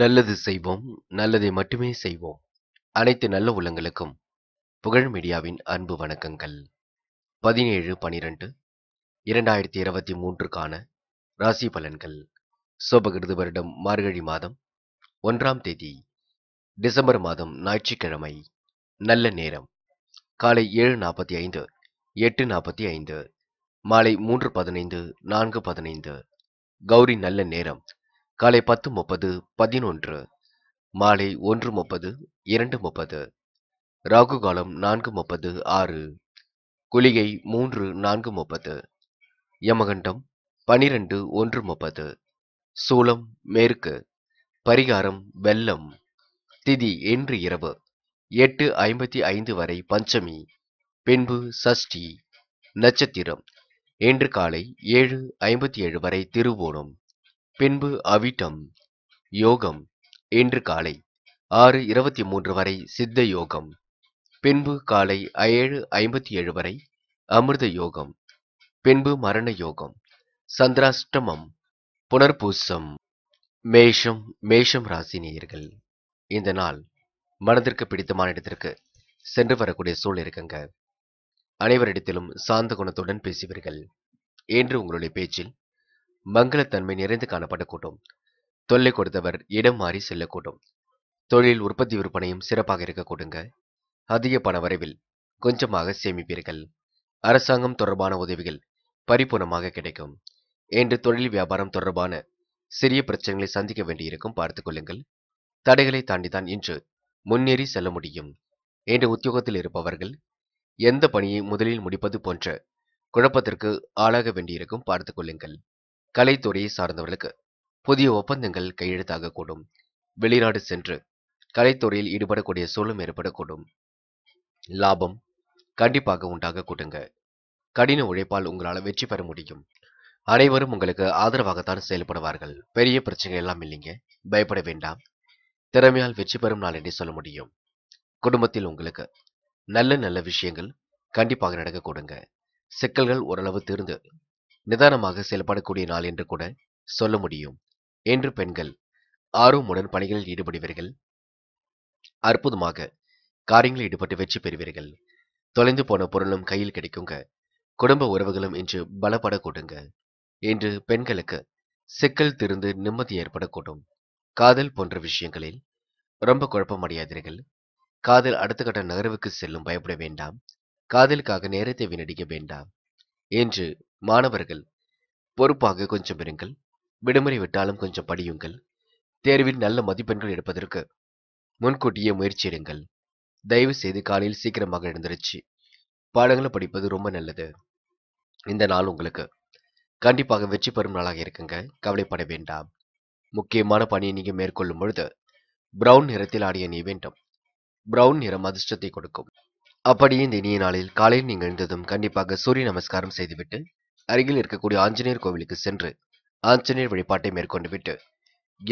நல்லது செய்வோம் நல்லதை மட்டுமே செய்வோம் அனைத்து நல்ல உள்ளங்களுக்கும் புகழ் மீடியாவின் அன்பு வணக்கங்கள் பதினேழு பனிரெண்டு இரண்டாயிரத்தி இருபத்தி மூன்றுக்கான ராசி பலன்கள் சோபகிருது வருடம் மார்கழி மாதம் ஒன்றாம் தேதி டிசம்பர் மாதம் ஞாயிற்றுக்கிழமை நல்ல நேரம் காலை ஏழு நாற்பத்தி ஐந்து எட்டு நாற்பத்தி ஐந்து மாலை மூன்று பதினைந்து நான்கு பதினைந்து கௌரி நல்ல நேரம் காலை பத்து முப்பது பதினொன்று மாலை ஒன்று முப்பது இரண்டு முப்பது ராகு காலம் நான்கு முப்பது ஆறு குளிகை மூன்று நான்கு முப்பது யமகண்டம் பனிரெண்டு ஒன்று முப்பது சூலம் மேற்கு பரிகாரம் வெள்ளம் திதி இன்று இரவு எட்டு ஐம்பத்தி ஐந்து வரை பஞ்சமி பின்பு சஷ்டி நட்சத்திரம் இன்று காலை ஏழு ஐம்பத்தி ஏழு வரை திருவோணம் பின்பு அவிட்டம் யோகம் இன்று காலை ஆறு இருபத்தி மூன்று வரை சித்த யோகம் பின்பு காலை ஏழு ஐம்பத்தி ஏழு வரை அமிர்த யோகம் பின்பு மரண யோகம் சந்திராஷ்டமம் புனர்பூசம் மேஷம் மேஷம் ராசி நேயர்கள் இந்த நாள் மனதிற்கு பிடித்தமான இடத்திற்கு சென்று வரக்கூடிய சூழல் இருக்குங்க அனைவரிடத்திலும் சாந்த குணத்துடன் பேசுவீர்கள் என்று உங்களுடைய பேச்சில் மங்களத்தன்மை நிறைந்து காணப்படக்கூடும் தொல்லை கொடுத்தவர் இடம் மாறி செல்லக்கூடும் தொழில் உற்பத்தி விற்பனையும் சிறப்பாக இருக்கக்கூடுங்க அதிக பண வரைவில் கொஞ்சமாக சேமிப்பீர்கள் அரசாங்கம் தொடர்பான உதவிகள் பரிபூர்ணமாக கிடைக்கும் என்று தொழில் வியாபாரம் தொடர்பான சிறிய பிரச்சனைகளை சந்திக்க வேண்டியிருக்கும் பார்த்து கொள்ளுங்கள் தடைகளை தாண்டிதான் இன்று முன்னேறி செல்ல முடியும் என்று உத்தியோகத்தில் இருப்பவர்கள் எந்த பணியை முதலில் முடிப்பது போன்ற குழப்பத்திற்கு ஆளாக வேண்டியிருக்கும் பார்த்து கொள்ளுங்கள் கலைத்துறையை சார்ந்தவர்களுக்கு புதிய ஒப்பந்தங்கள் கையெழுத்தாகக்கூடும் வெளிநாடு சென்று கலைத்துறையில் ஈடுபடக்கூடிய சூழலும் ஏற்படக்கூடும் லாபம் கண்டிப்பாக உண்டாக கூட்டுங்க கடின உழைப்பால் உங்களால் வெற்றி பெற முடியும் அனைவரும் உங்களுக்கு ஆதரவாகத்தான் செயல்படுவார்கள் பெரிய பிரச்சனை எல்லாம் இல்லைங்க பயப்பட வேண்டாம் திறமையால் வெற்றி பெறும் நாள் என்று சொல்ல முடியும் குடும்பத்தில் உங்களுக்கு நல்ல நல்ல விஷயங்கள் கண்டிப்பாக நடக்க கொடுங்க சிக்கல்கள் ஓரளவு தீர்ந்து நிதானமாக செயல்படக்கூடிய நாள் என்று கூட சொல்ல முடியும் என்று பெண்கள் ஆர்வமுடன் பணிகளில் ஈடுபடுவீர்கள் அற்புதமாக காரியங்களில் ஈடுபட்டு வெற்றி பெறுவீர்கள் தொலைந்து போன பொருளும் கையில் கிடைக்குங்க குடும்ப உறவுகளும் இன்று பலப்படக்கூடுங்க என்று பெண்களுக்கு சிக்கல் திருந்து நிம்மதி ஏற்படக்கூடும் காதல் போன்ற விஷயங்களில் ரொம்ப குழப்பம் அடையாதீர்கள் காதல் அடுத்த கட்ட நகர்வுக்கு செல்லும் பயப்பட வேண்டாம் காதலுக்காக நேரத்தை வீணடிக்க வேண்டாம் என்று மாணவர்கள் பொறுப்பாக கொஞ்சம் இருங்கள் விடுமுறை விட்டாலும் கொஞ்சம் படியுங்கள் தேர்வில் நல்ல மதிப்பெண்கள் எடுப்பதற்கு முன்கூட்டியே முயற்சி எடுங்கள் தயவு செய்து காலையில் சீக்கிரமாக எழுந்திருச்சு பாடங்களை படிப்பது ரொம்ப நல்லது இந்த நாள் உங்களுக்கு கண்டிப்பாக வெற்றி பெறும் நாளாக இருக்குங்க கவலைப்பட வேண்டாம் முக்கியமான பணியை நீங்கள் மேற்கொள்ளும் பொழுது பிரவுன் நிறத்தில் ஆடிய நீ வேண்டும் பிரவுன் நிறம் அதிர்ஷ்டத்தை கொடுக்கும் அப்படியே இந்த இனிய நாளில் காலையில் நீங்கள் எழுந்ததும் கண்டிப்பாக சூரிய நமஸ்காரம் செய்துவிட்டு அருகில் இருக்கக்கூடிய ஆஞ்சநேயர் கோவிலுக்கு சென்று ஆஞ்சநேயர் வழிபாட்டை மேற்கொண்டு விட்டு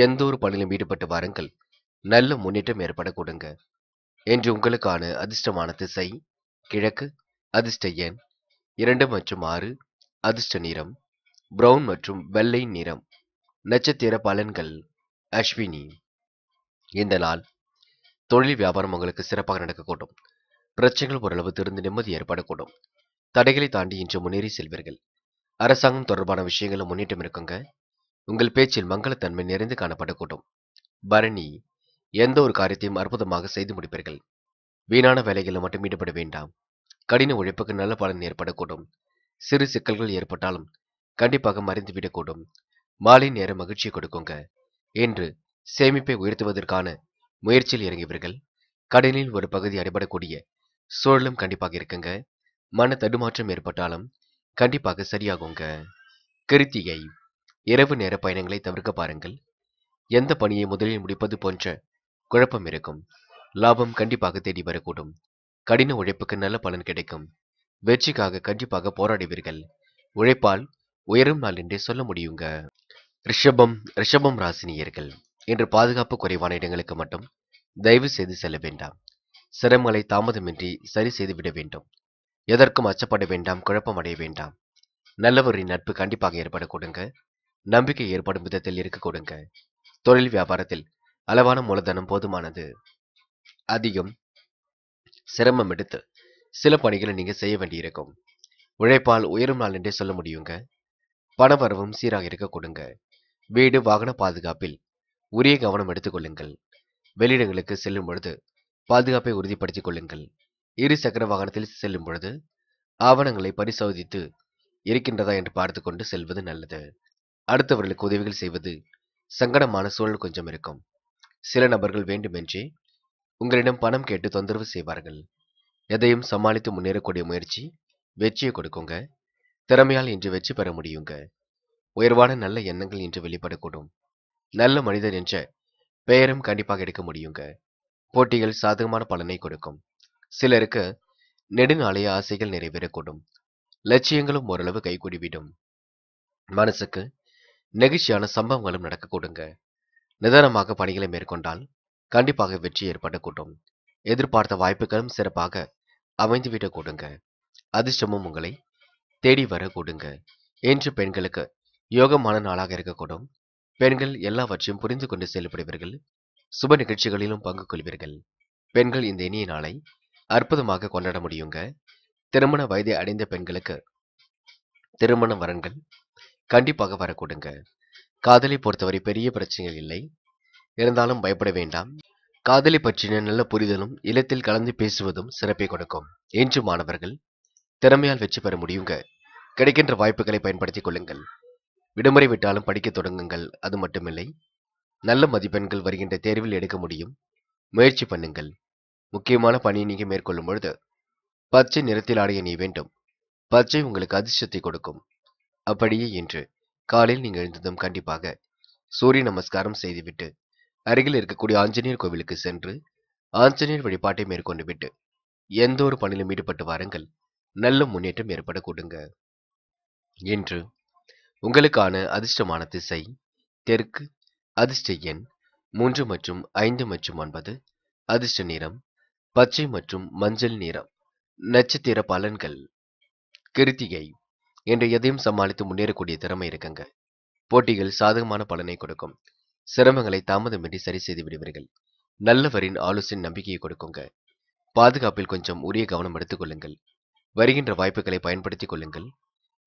எந்த ஒரு பணியிலும் ஈடுபட்டு வாருங்கள் நல்ல முன்னேற்றம் ஏற்பட கொடுங்க என்று உங்களுக்கான அதிர்ஷ்டமான திசை கிழக்கு அதிர்ஷ்ட எண் இரண்டு மற்றும் ஆறு அதிர்ஷ்ட நிறம் பிரவுன் மற்றும் வெள்ளை நிறம் நட்சத்திர பலன்கள் அஸ்வினி இந்த நாள் தொழில் வியாபாரம் உங்களுக்கு சிறப்பாக நடக்கக்கூடும் பிரச்சனைகள் ஓரளவு திருந்து நிம்மதி ஏற்படக்கூடும் தடைகளை தாண்டி இன்று முன்னேறி செல்வீர்கள் அரசாங்கம் தொடர்பான விஷயங்களும் முன்னிட்டும் இருக்குங்க உங்கள் பேச்சில் மங்களத்தன்மை நிறைந்து காணப்படக்கூடும் பரணி எந்த ஒரு காரியத்தையும் அற்புதமாக செய்து முடிப்பீர்கள் வீணான வேலைகளில் மட்டும் ஈடுபட வேண்டாம் கடின உழைப்புக்கு நல்ல பலன் ஏற்படக்கூடும் சிறு சிக்கல்கள் ஏற்பட்டாலும் கண்டிப்பாக மறைந்துவிடக்கூடும் மாலை நேரம் மகிழ்ச்சி கொடுக்குங்க என்று சேமிப்பை உயர்த்துவதற்கான முயற்சியில் இறங்கியவர்கள் கடலில் ஒரு பகுதி அடிபடக்கூடிய சூழலும் கண்டிப்பாக இருக்குங்க மன தடுமாற்றம் ஏற்பட்டாலும் கண்டிப்பாக சரியாகுங்க கிருத்திகை இரவு நேர பயணங்களை தவிர்க்க பாருங்கள் எந்த பணியை முதலில் முடிப்பது போன்ற குழப்பம் இருக்கும் லாபம் கண்டிப்பாக தேடி வரக்கூடும் கடின உழைப்புக்கு நல்ல பலன் கிடைக்கும் வெற்றிக்காக கண்டிப்பாக போராடுவீர்கள் உழைப்பால் உயரும் நாள் என்றே சொல்ல முடியுங்க ரிஷபம் ரிஷபம் ராசினியர்கள் இன்று பாதுகாப்பு குறைவான இடங்களுக்கு மட்டும் தயவு செய்து செல்ல வேண்டாம் சிரமங்களை தாமதமின்றி சரி செய்து விட வேண்டும் எதற்கும் அச்சப்பட வேண்டாம் குழப்பம் அடைய வேண்டாம் நல்லவரின் நட்பு கண்டிப்பாக ஏற்பட கொடுங்க நம்பிக்கை ஏற்படும் விதத்தில் இருக்க கொடுங்க தொழில் வியாபாரத்தில் அளவான மூலதனம் போதுமானது அதிகம் சிரமம் எடுத்து சில பணிகளை நீங்க செய்ய வேண்டியிருக்கும் உழைப்பால் உயரும் நாள் என்றே சொல்ல முடியுங்க பணவரவும் சீராக இருக்க கொடுங்க வீடு வாகன பாதுகாப்பில் உரிய கவனம் எடுத்துக்கொள்ளுங்கள் வெளியிடங்களுக்கு செல்லும் பொழுது பாதுகாப்பை உறுதிப்படுத்திக் கொள்ளுங்கள் இருசக்கர வாகனத்தில் செல்லும் பொழுது ஆவணங்களை பரிசோதித்து இருக்கின்றதா என்று பார்த்து கொண்டு செல்வது நல்லது அடுத்தவர்களுக்கு உதவிகள் செய்வது சங்கடமான சூழல் கொஞ்சம் இருக்கும் சில நபர்கள் வேண்டுமென்றே உங்களிடம் பணம் கேட்டு தொந்தரவு செய்வார்கள் எதையும் சமாளித்து முன்னேறக்கூடிய முயற்சி வெற்றியை கொடுக்குங்க திறமையால் இன்று வெற்றி பெற முடியுங்க உயர்வான நல்ல எண்ணங்கள் இன்று வெளிப்படக்கூடும் நல்ல மனிதர் என்ற பெயரும் கண்டிப்பாக எடுக்க முடியுங்க போட்டிகள் சாதகமான பலனை கொடுக்கும் சிலருக்கு நெடுநாளைய ஆசைகள் நிறைவேறக்கூடும் லட்சியங்களும் ஓரளவு கைகூடிவிடும் மனசுக்கு நெகிழ்ச்சியான சம்பவங்களும் கூடுங்க நிதானமாக பணிகளை மேற்கொண்டால் கண்டிப்பாக வெற்றி ஏற்படக்கூடும் எதிர்பார்த்த வாய்ப்புகளும் சிறப்பாக அமைந்துவிடக் கூடுங்க அதிர்ஷ்டமும் உங்களை தேடி வர கூடுங்க என்று பெண்களுக்கு யோகமான நாளாக இருக்கக்கூடும் பெண்கள் எல்லாவற்றையும் புரிந்து கொண்டு செயல்படுவீர்கள் சுப நிகழ்ச்சிகளிலும் பங்கு கொள்வீர்கள் பெண்கள் இந்த இனிய நாளை அற்புதமாக கொண்டாட முடியுங்க திருமண வயதை அடைந்த பெண்களுக்கு திருமண வரன்கள் கண்டிப்பாக வரக்கூடுங்க காதலை பொறுத்தவரை பெரிய பிரச்சனைகள் இல்லை இருந்தாலும் பயப்பட வேண்டாம் காதலை பற்றின நல்ல புரிதலும் இல்லத்தில் கலந்து பேசுவதும் சிறப்பை கொடுக்கும் என்று மாணவர்கள் திறமையால் வெற்றி பெற முடியுங்க கிடைக்கின்ற வாய்ப்புகளை பயன்படுத்திக் கொள்ளுங்கள் விடுமுறை விட்டாலும் படிக்க தொடங்குங்கள் அது மட்டுமில்லை நல்ல மதிப்பெண்கள் வருகின்ற தேர்வில் எடுக்க முடியும் முயற்சி பண்ணுங்கள் முக்கியமான பணியை நீங்கள் மேற்கொள்ளும் பொழுது பச்சை நிறத்தில் ஆடைய நீ வேண்டும் பச்சை உங்களுக்கு அதிர்ஷ்டத்தை கொடுக்கும் அப்படியே இன்று காலையில் நீங்கள் எழுந்ததும் கண்டிப்பாக சூரிய நமஸ்காரம் செய்துவிட்டு அருகில் இருக்கக்கூடிய ஆஞ்சநேயர் கோவிலுக்கு சென்று ஆஞ்சநேயர் வழிபாட்டை மேற்கொண்டு விட்டு எந்த ஒரு பணியிலும் ஈடுபட்டு வாருங்கள் நல்ல முன்னேற்றம் ஏற்பட கொடுங்க இன்று உங்களுக்கான அதிர்ஷ்டமான திசை தெற்கு அதிர்ஷ்ட எண் மூன்று மற்றும் ஐந்து மற்றும் ஒன்பது அதிர்ஷ்ட நிறம் பச்சை மற்றும் மஞ்சள் நிறம் நட்சத்திர பலன்கள் கிருத்திகை என்று எதையும் சமாளித்து முன்னேறக்கூடிய திறமை இருக்குங்க போட்டிகள் சாதகமான பலனை கொடுக்கும் சிரமங்களை தாமதமின்றி சரி செய்து விடுவீர்கள் நல்லவரின் ஆலோசனை நம்பிக்கையை கொடுக்குங்க பாதுகாப்பில் கொஞ்சம் உரிய கவனம் எடுத்துக்கொள்ளுங்கள் வருகின்ற வாய்ப்புகளை பயன்படுத்திக் கொள்ளுங்கள்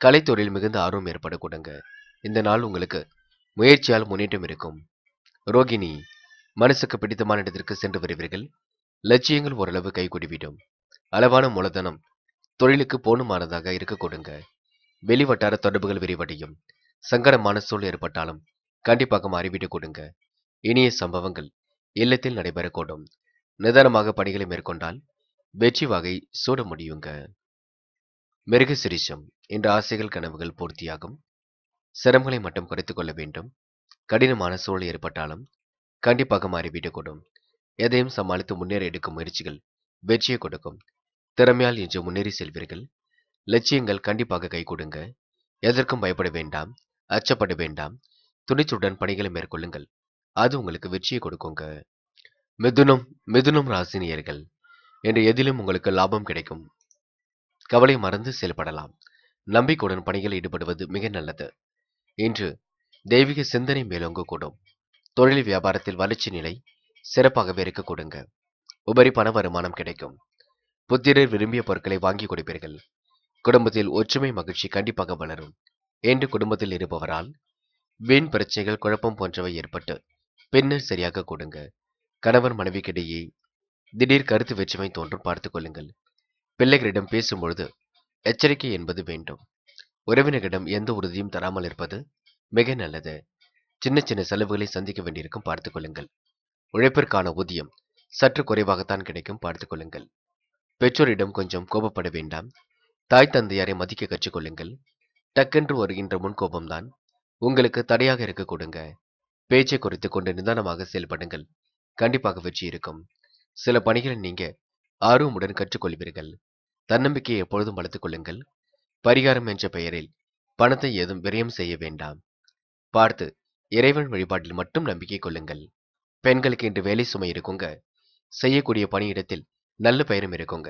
கலைத்துறையில் மிகுந்த ஆர்வம் ஏற்படக்கூடங்க இந்த நாள் உங்களுக்கு முயற்சியால் முன்னேற்றம் இருக்கும் ரோகிணி மனசுக்கு பிடித்தமான இடத்திற்கு சென்று வருவீர்கள் லட்சியங்கள் ஓரளவு கைகூடிவிடும் அளவான மூலதனம் தொழிலுக்கு போனுமானதாக இருக்க கொடுங்க வெளிவட்டார தொடர்புகள் விரிவடையும் சங்கடமான சூழ் ஏற்பட்டாலும் கண்டிப்பாக மாறிவிட்டு கொடுங்க இனிய சம்பவங்கள் இல்லத்தில் நடைபெறக்கூடும் நிதானமாக பணிகளை மேற்கொண்டால் வெற்றி வகை சூட முடியுங்க மிருக சிரிஷம் என்ற ஆசைகள் கனவுகள் பூர்த்தியாகும் சிரமங்களை மட்டும் குறைத்துக் கொள்ள வேண்டும் கடினமான சூழல் ஏற்பட்டாலும் கண்டிப்பாக மாறிவிடக்கூடும் எதையும் சமாளித்து முன்னேறி எடுக்கும் முயற்சிகள் வெற்றியை கொடுக்கும் திறமையால் இன்று முன்னேறி செல்வீர்கள் லட்சியங்கள் கண்டிப்பாக கை கொடுங்க எதற்கும் பயப்பட வேண்டாம் அச்சப்பட வேண்டாம் துணிச்சுடன் பணிகளை மேற்கொள்ளுங்கள் அது உங்களுக்கு வெற்றியை கொடுக்குங்க மிதுனம் மிதுனம் ராசினியர்கள் என்று எதிலும் உங்களுக்கு லாபம் கிடைக்கும் கவலை மறந்து செயல்படலாம் நம்பிக்கையுடன் பணிகளில் ஈடுபடுவது மிக நல்லது இன்று தெய்வீக சிந்தனை மேலோங்க கூடும் தொழில் வியாபாரத்தில் வளர்ச்சி நிலை சிறப்பாகவே இருக்க கொடுங்க உபரி பண வருமானம் கிடைக்கும் புத்திரர் விரும்பிய பொருட்களை வாங்கி கொடுப்பீர்கள் குடும்பத்தில் ஒற்றுமை மகிழ்ச்சி கண்டிப்பாக வளரும் என்று குடும்பத்தில் இருப்பவரால் வீண் பிரச்சனைகள் குழப்பம் போன்றவை ஏற்பட்டு பின்னர் சரியாக கொடுங்க கணவன் மனைவிக்கிடையே திடீர் கருத்து வெற்றுமை தோன்றும் பார்த்து கொள்ளுங்கள் பிள்ளைகளிடம் பேசும்பொழுது எச்சரிக்கை என்பது வேண்டும் உறவினர்களிடம் எந்த உறுதியும் தராமல் இருப்பது மிக நல்லது சின்ன சின்ன செலவுகளை சந்திக்க வேண்டியிருக்கும் பார்த்துக் கொள்ளுங்கள் உழைப்பிற்கான ஊதியம் சற்று குறைவாகத்தான் கிடைக்கும் பார்த்துக்கொள்ளுங்கள் பெற்றோரிடம் கொஞ்சம் கோபப்பட வேண்டாம் தாய் தந்தையாரை மதிக்க கற்றுக்கொள்ளுங்கள் டக்கென்று வருகின்ற முன்கோபம்தான் உங்களுக்கு தடையாக இருக்க கொடுங்க பேச்சை குறித்து கொண்டு நிதானமாக செயல்படுங்கள் கண்டிப்பாக வெற்றி இருக்கும் சில பணிகளை நீங்க ஆர்வமுடன் கற்றுக்கொள்வீர்கள் தன்னம்பிக்கையை எப்பொழுதும் வளர்த்துக் கொள்ளுங்கள் பரிகாரம் என்ற பெயரில் பணத்தை ஏதும் விரயம் செய்ய வேண்டாம் பார்த்து இறைவன் வழிபாட்டில் மட்டும் நம்பிக்கை கொள்ளுங்கள் பெண்களுக்கு இன்று வேலை சுமை இருக்குங்க செய்யக்கூடிய பணியிடத்தில் நல்ல பெயரும் இருக்குங்க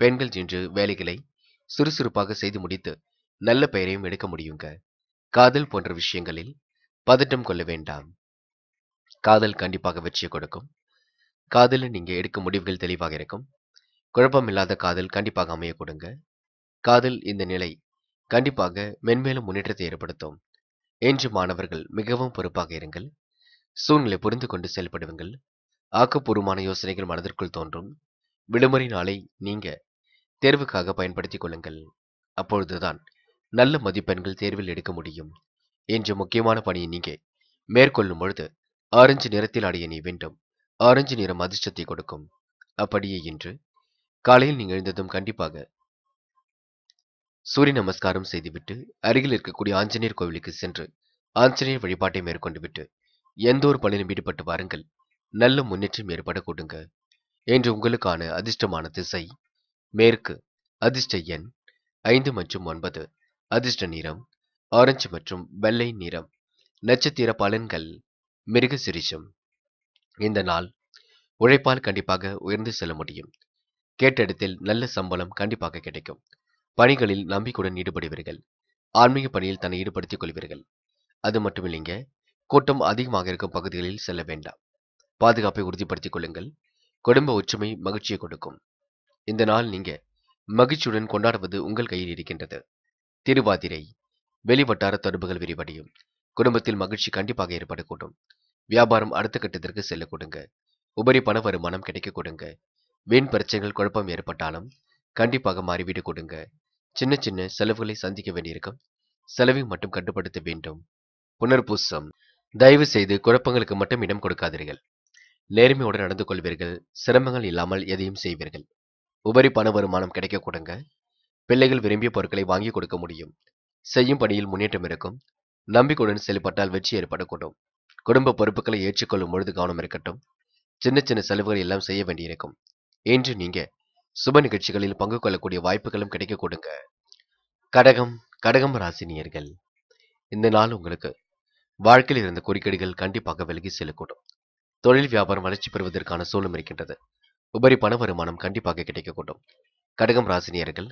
பெண்கள் இன்று வேலைகளை சுறுசுறுப்பாக செய்து முடித்து நல்ல பெயரையும் எடுக்க முடியுங்க காதல் போன்ற விஷயங்களில் பதட்டம் கொள்ள வேண்டாம் காதல் கண்டிப்பாக வெற்றியை கொடுக்கும் காதல் நீங்கள் எடுக்கும் முடிவுகள் தெளிவாக இருக்கும் குழப்பம் இல்லாத காதல் கண்டிப்பாக அமைய கொடுங்க காதல் இந்த நிலை கண்டிப்பாக மென்மேலும் முன்னேற்றத்தை ஏற்படுத்தும் என்று மாணவர்கள் மிகவும் பொறுப்பாக இருங்கள் சூழ்நிலை புரிந்து கொண்டு செயல்படுவீங்கள் ஆக்கப்பூர்வமான யோசனைகள் மனதிற்குள் தோன்றும் விடுமுறை நாளை நீங்க தேர்வுக்காக பயன்படுத்திக் கொள்ளுங்கள் அப்பொழுதுதான் நல்ல மதிப்பெண்கள் தேர்வில் எடுக்க முடியும் என்று முக்கியமான பணியை நீங்க மேற்கொள்ளும் பொழுது ஆரஞ்சு நிறத்தில் அடைய நீ வேண்டும் ஆரஞ்சு நிறம் அதிர்ஷ்டத்தை கொடுக்கும் அப்படியே இன்று காலையில் நீங்கள் எழுந்ததும் கண்டிப்பாக சூரிய நமஸ்காரம் செய்துவிட்டு அருகில் இருக்கக்கூடிய ஆஞ்சநேயர் கோவிலுக்கு சென்று ஆஞ்சநேயர் வழிபாட்டை மேற்கொண்டு விட்டு எந்த ஒரு பணியிலும் ஈடுபட்டு வாருங்கள் நல்ல முன்னேற்றம் ஏற்பட கொடுங்க என்று உங்களுக்கான அதிர்ஷ்டமான திசை மேற்கு அதிர்ஷ்ட எண் ஐந்து மற்றும் ஒன்பது அதிர்ஷ்ட நிறம் ஆரஞ்சு மற்றும் வெள்ளை நிறம் நட்சத்திர பலன்கள் மிருக சிரிஷம் இந்த நாள் உழைப்பால் கண்டிப்பாக உயர்ந்து செல்ல முடியும் கேட்டிடத்தில் நல்ல சம்பளம் கண்டிப்பாக கிடைக்கும் பணிகளில் நம்பிக்கையுடன் ஈடுபடுவீர்கள் ஆன்மீக பணியில் தன்னை ஈடுபடுத்திக் கொள்வீர்கள் அது மட்டும் இல்லைங்க கூட்டம் அதிகமாக இருக்கும் பகுதிகளில் செல்ல வேண்டாம் பாதுகாப்பை உறுதிப்படுத்திக் கொள்ளுங்கள் குடும்ப ஒற்றுமை மகிழ்ச்சியை கொடுக்கும் இந்த நாள் நீங்க மகிழ்ச்சியுடன் கொண்டாடுவது உங்கள் கையில் இருக்கின்றது திருவாதிரை வெளிவட்டார தொடர்புகள் விரிவடையும் குடும்பத்தில் மகிழ்ச்சி கண்டிப்பாக ஏற்படக்கூடும் வியாபாரம் அடுத்த கட்டத்திற்கு செல்ல கொடுங்க உபரி பண வருமானம் கிடைக்க கொடுங்க வீண் பிரச்சனைகள் குழப்பம் ஏற்பட்டாலும் கண்டிப்பாக மாறிவிடு கொடுங்க சின்ன சின்ன செலவுகளை சந்திக்க வேண்டியிருக்கும் செலவை மட்டும் கட்டுப்படுத்த வேண்டும் புனர்பூசம் தயவு செய்து குழப்பங்களுக்கு மட்டும் இடம் கொடுக்காதீர்கள் நேர்மையோடு நடந்து கொள்வீர்கள் சிரமங்கள் இல்லாமல் எதையும் செய்வீர்கள் உபரி பண வருமானம் கிடைக்க கொடுங்க பிள்ளைகள் விரும்பிய பொருட்களை வாங்கி கொடுக்க முடியும் செய்யும் பணியில் முன்னேற்றம் இருக்கும் நம்பிக்கையுடன் செயல்பட்டால் வெற்றி ஏற்படக்கூடும் குடும்ப பொறுப்புகளை ஏற்றுக்கொள்ளும் பொழுது கவனம் இருக்கட்டும் சின்ன சின்ன செலவுகள் எல்லாம் செய்ய வேண்டியிருக்கும் இன்று நீங்க சுப நிகழ்ச்சிகளில் பங்கு கொள்ளக்கூடிய வாய்ப்புகளும் கிடைக்க கொடுங்க கடகம் கடகம் ராசினியர்கள் இந்த நாள் உங்களுக்கு வாழ்க்கையில் இருந்த குறிக்கடிகள் கண்டிப்பாக விலகி செல்லக்கூடும் தொழில் வியாபாரம் வளர்ச்சி பெறுவதற்கான சூழல் இருக்கின்றது உபரி பண வருமானம் கண்டிப்பாக கிடைக்கக்கூடும் கடகம் ராசினியர்கள்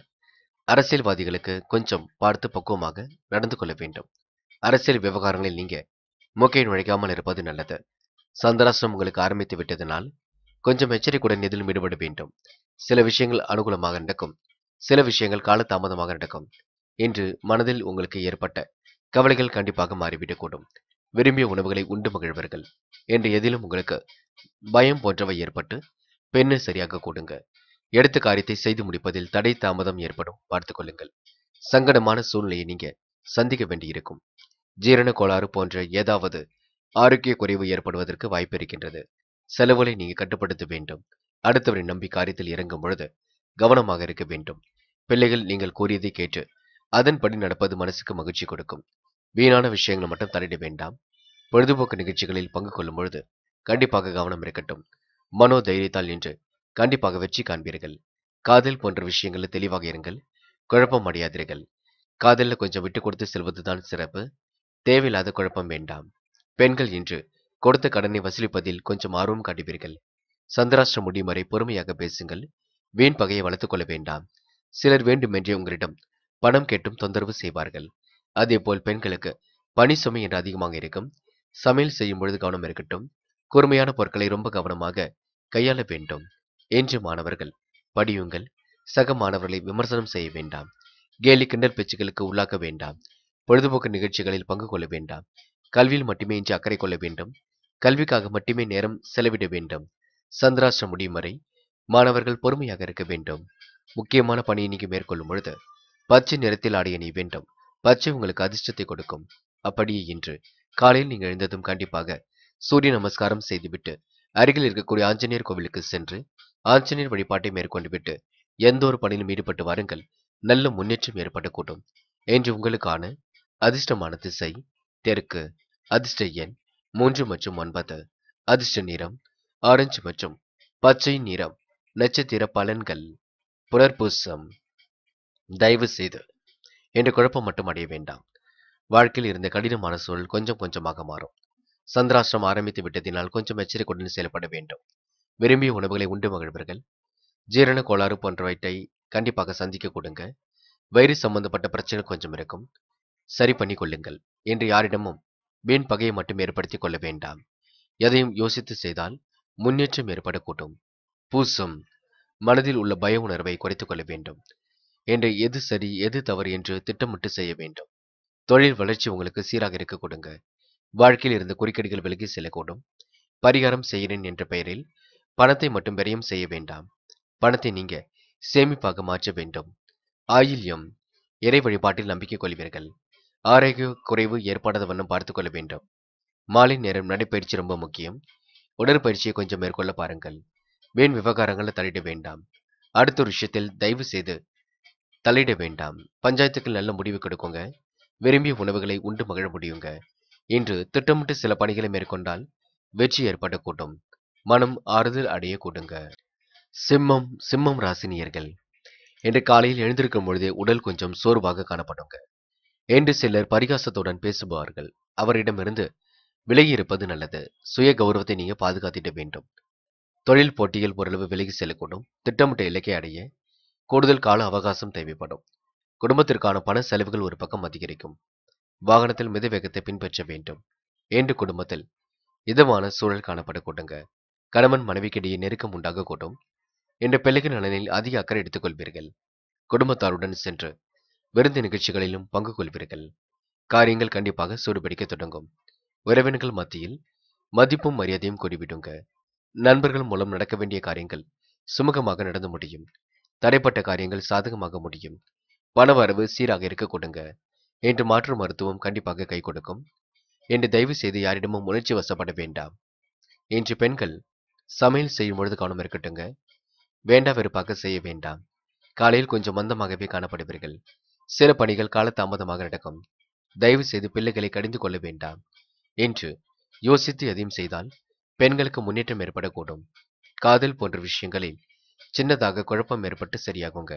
அரசியல்வாதிகளுக்கு கொஞ்சம் பார்த்து பக்குவமாக நடந்து கொள்ள வேண்டும் அரசியல் விவகாரங்களில் நீங்க மூக்கை நுழைக்காமல் இருப்பது நல்லது சந்திராசிரம் உங்களுக்கு ஆரம்பித்து விட்டதனால் கொஞ்சம் எச்சரிக்கையுடன் இதிலும் ஈடுபட வேண்டும் சில விஷயங்கள் அனுகூலமாக நடக்கும் சில விஷயங்கள் காலதாமதமாக நடக்கும் இன்று மனதில் உங்களுக்கு ஏற்பட்ட கவலைகள் கண்டிப்பாக மாறிவிடக்கூடும் விரும்பிய உணவுகளை உண்டு மகிழ்வர்கள் என்று எதிலும் உங்களுக்கு பயம் போன்றவை ஏற்பட்டு பெண்ணை சரியாக கூடுங்க எடுத்த காரியத்தை செய்து முடிப்பதில் தடை தாமதம் ஏற்படும் பார்த்துக்கொள்ளுங்கள் சங்கடமான சூழ்நிலையை நீங்க சந்திக்க வேண்டியிருக்கும் ஜீரண கோளாறு போன்ற ஏதாவது ஆரோக்கிய குறைவு ஏற்படுவதற்கு வாய்ப்பு இருக்கின்றது செலவுகளை நீங்க கட்டுப்படுத்த வேண்டும் அடுத்தவரை நம்பி காரியத்தில் இறங்கும் பொழுது கவனமாக இருக்க வேண்டும் பிள்ளைகள் நீங்கள் கூறியதை கேட்டு அதன்படி நடப்பது மனசுக்கு மகிழ்ச்சி கொடுக்கும் வீணான விஷயங்களை மட்டும் தள்ளிட வேண்டாம் பொழுதுபோக்கு நிகழ்ச்சிகளில் பங்கு கொள்ளும் பொழுது கண்டிப்பாக கவனம் இருக்கட்டும் மனோ தைரியத்தால் நின்று கண்டிப்பாக வெற்றி காண்பீர்கள் காதல் போன்ற விஷயங்களில் தெளிவாக இருங்கள் குழப்பம் அடையாதீர்கள் காதலில் கொஞ்சம் விட்டு கொடுத்து செல்வதுதான் சிறப்பு தேவையில்லாத குழப்பம் வேண்டாம் பெண்கள் இன்று கொடுத்த கடனை வசூலிப்பதில் கொஞ்சம் ஆர்வம் காட்டுவீர்கள் சந்திராஷ்டிர முடியும் வரை பொறுமையாக பேசுங்கள் வீண் பகையை வளர்த்துக் கொள்ள வேண்டாம் சிலர் வேண்டுமென்றே உங்களிடம் பணம் கேட்டும் தொந்தரவு செய்வார்கள் அதே போல் பெண்களுக்கு பணி சுமை என்று அதிகமாக இருக்கும் சமையல் செய்யும் பொழுது கவனம் இருக்கட்டும் கூர்மையான பொருட்களை ரொம்ப கவனமாக கையாள வேண்டும் என்று மாணவர்கள் படியுங்கள் சக மாணவர்களை விமர்சனம் செய்ய வேண்டாம் கேலி கிண்டல் பேச்சுகளுக்கு உள்ளாக்க வேண்டாம் பொழுதுபோக்கு நிகழ்ச்சிகளில் பங்கு கொள்ள வேண்டாம் கல்வியில் மட்டுமே இன்று அக்கறை கொள்ள வேண்டும் கல்விக்காக மட்டுமே நேரம் செலவிட வேண்டும் சந்திராஷ்டிரம் முடியும் வரை மாணவர்கள் பொறுமையாக இருக்க வேண்டும் முக்கியமான பணியை நீங்கள் மேற்கொள்ளும் பொழுது பச்சை நிறத்தில் ஆடிய நீ வேண்டும் பச்சை உங்களுக்கு அதிர்ஷ்டத்தை கொடுக்கும் அப்படியே இன்று காலையில் நீங்கள் எழுந்ததும் கண்டிப்பாக சூரிய நமஸ்காரம் செய்துவிட்டு அருகில் இருக்கக்கூடிய ஆஞ்சநேயர் கோவிலுக்கு சென்று ஆஞ்சநேயர் வழிபாட்டை மேற்கொண்டு விட்டு எந்த ஒரு பணியிலும் ஈடுபட்டு வாருங்கள் நல்ல முன்னேற்றம் ஏற்படக்கூடும் என்று உங்களுக்கான அதிர்ஷ்டமான திசை தெற்கு அதிர்ஷ்ட எண் மூன்று மற்றும் ஒன்பது அதிர்ஷ்ட நிறம் ஆரஞ்சு மற்றும் பச்சை நிறம் நட்சத்திர பலன்கள் புனர்பூசம் தயவு செய்து என்ற குழப்பம் மட்டும் அடைய வேண்டாம் வாழ்க்கையில் இருந்த கடினமான சூழல் கொஞ்சம் கொஞ்சமாக மாறும் சந்திராஷ்டிரம் ஆரம்பித்து விட்டதினால் கொஞ்சம் எச்சரிக்கையுடன் செயல்பட வேண்டும் விரும்பிய உணவுகளை உண்டு மகிழ்வர்கள் ஜீரண கோளாறு போன்றவற்றை கண்டிப்பாக சந்திக்க கொடுங்க வயிறு சம்பந்தப்பட்ட பிரச்சனை கொஞ்சம் இருக்கும் சரி பண்ணி கொள்ளுங்கள் என்று யாரிடமும் வீண் பகையை மட்டும் ஏற்படுத்திக் கொள்ள வேண்டாம் எதையும் யோசித்து செய்தால் முன்னேற்றம் ஏற்படக்கூடும் பூசம் மனதில் உள்ள பய உணர்வை குறைத்துக் கொள்ள வேண்டும் என்று எது சரி எது தவறு என்று திட்டமிட்டு செய்ய வேண்டும் தொழில் வளர்ச்சி உங்களுக்கு சீராக இருக்க கொடுங்க வாழ்க்கையில் இருந்து குறிக்கடிகள் விலகி செல்லக்கூடும் பரிகாரம் செய்கிறேன் என்ற பெயரில் பணத்தை மட்டும் பெரியம் செய்ய வேண்டாம் பணத்தை நீங்க சேமிப்பாக மாற்ற வேண்டும் ஆயில்யம் இறை வழிபாட்டில் நம்பிக்கை கொள்வீர்கள் ஆரோக்கிய குறைவு ஏற்படாத வண்ணம் பார்த்து கொள்ள வேண்டும் மாலை நேரம் நடைப்பயிற்சி ரொம்ப முக்கியம் உடற்பயிற்சியை கொஞ்சம் மேற்கொள்ள பாருங்கள் வீண் விவகாரங்களை தள்ளிட வேண்டாம் அடுத்த விஷயத்தில் தயவு செய்து தலையிட வேண்டாம் பஞ்சாயத்துக்கு நல்ல முடிவு கொடுக்குங்க விரும்பிய உணவுகளை உண்டு மகிழ முடியுங்க இன்று திட்டமிட்டு சில பணிகளை மேற்கொண்டால் வெற்றி ஏற்படக்கூடும் மனம் ஆறுதல் அடைய கூடுங்க சிம்மம் சிம்மம் ராசினியர்கள் இன்று காலையில் எழுந்திருக்கும் பொழுதே உடல் கொஞ்சம் சோர்வாக காணப்படுங்க என்று சிலர் பரிகாசத்துடன் பேசுபவார்கள் அவரிடமிருந்து விலகி இருப்பது நல்லது சுய கௌரவத்தை நீங்க பாதுகாத்திட வேண்டும் தொழில் போட்டியில் ஓரளவு விலகி செல்லக்கூடும் திட்டமிட்ட இலக்கை அடைய கூடுதல் கால அவகாசம் தேவைப்படும் குடும்பத்திற்கான பண செலவுகள் ஒரு பக்கம் அதிகரிக்கும் வாகனத்தில் மித வேகத்தை பின்பற்ற வேண்டும் என்று குடும்பத்தில் இதமான சூழல் காணப்படக்கூடுங்க கணவன் மனைவிக்கிடையே நெருக்கம் உண்டாக கூடும் என்ற பிள்ளைகள் நலனில் அதிக அக்கறை எடுத்துக் கொள்வீர்கள் குடும்பத்தாருடன் சென்று விருந்து நிகழ்ச்சிகளிலும் பங்கு கொள்வீர்கள் காரியங்கள் கண்டிப்பாக சூடுபிடிக்க தொடங்கும் உறவினர்கள் மத்தியில் மதிப்பும் மரியாதையும் கூடிவிடுங்க நண்பர்கள் மூலம் நடக்க வேண்டிய காரியங்கள் சுமூகமாக நடந்து முடியும் தடைப்பட்ட காரியங்கள் சாதகமாக முடியும் பணவரவு சீராக இருக்க கொடுங்க என்று மாற்று மருத்துவம் கண்டிப்பாக கை கொடுக்கும் என்று தயவு செய்து யாரிடமும் உணர்ச்சி வசப்பட வேண்டாம் இன்று பெண்கள் சமையல் செய்யும் பொழுது கவனம் இருக்கட்டுங்க வேண்டா வெறுப்பாக செய்ய வேண்டாம் காலையில் கொஞ்சம் மந்தமாகவே காணப்படுவீர்கள் சில பணிகள் காலதாமதமாக நடக்கும் தயவு செய்து பிள்ளைகளை கடிந்து கொள்ள வேண்டாம் என்று யோசித்து எதையும் செய்தால் பெண்களுக்கு முன்னேற்றம் ஏற்படக்கூடும் காதல் போன்ற விஷயங்களில் சின்னதாக குழப்பம் ஏற்பட்டு சரியாகுங்க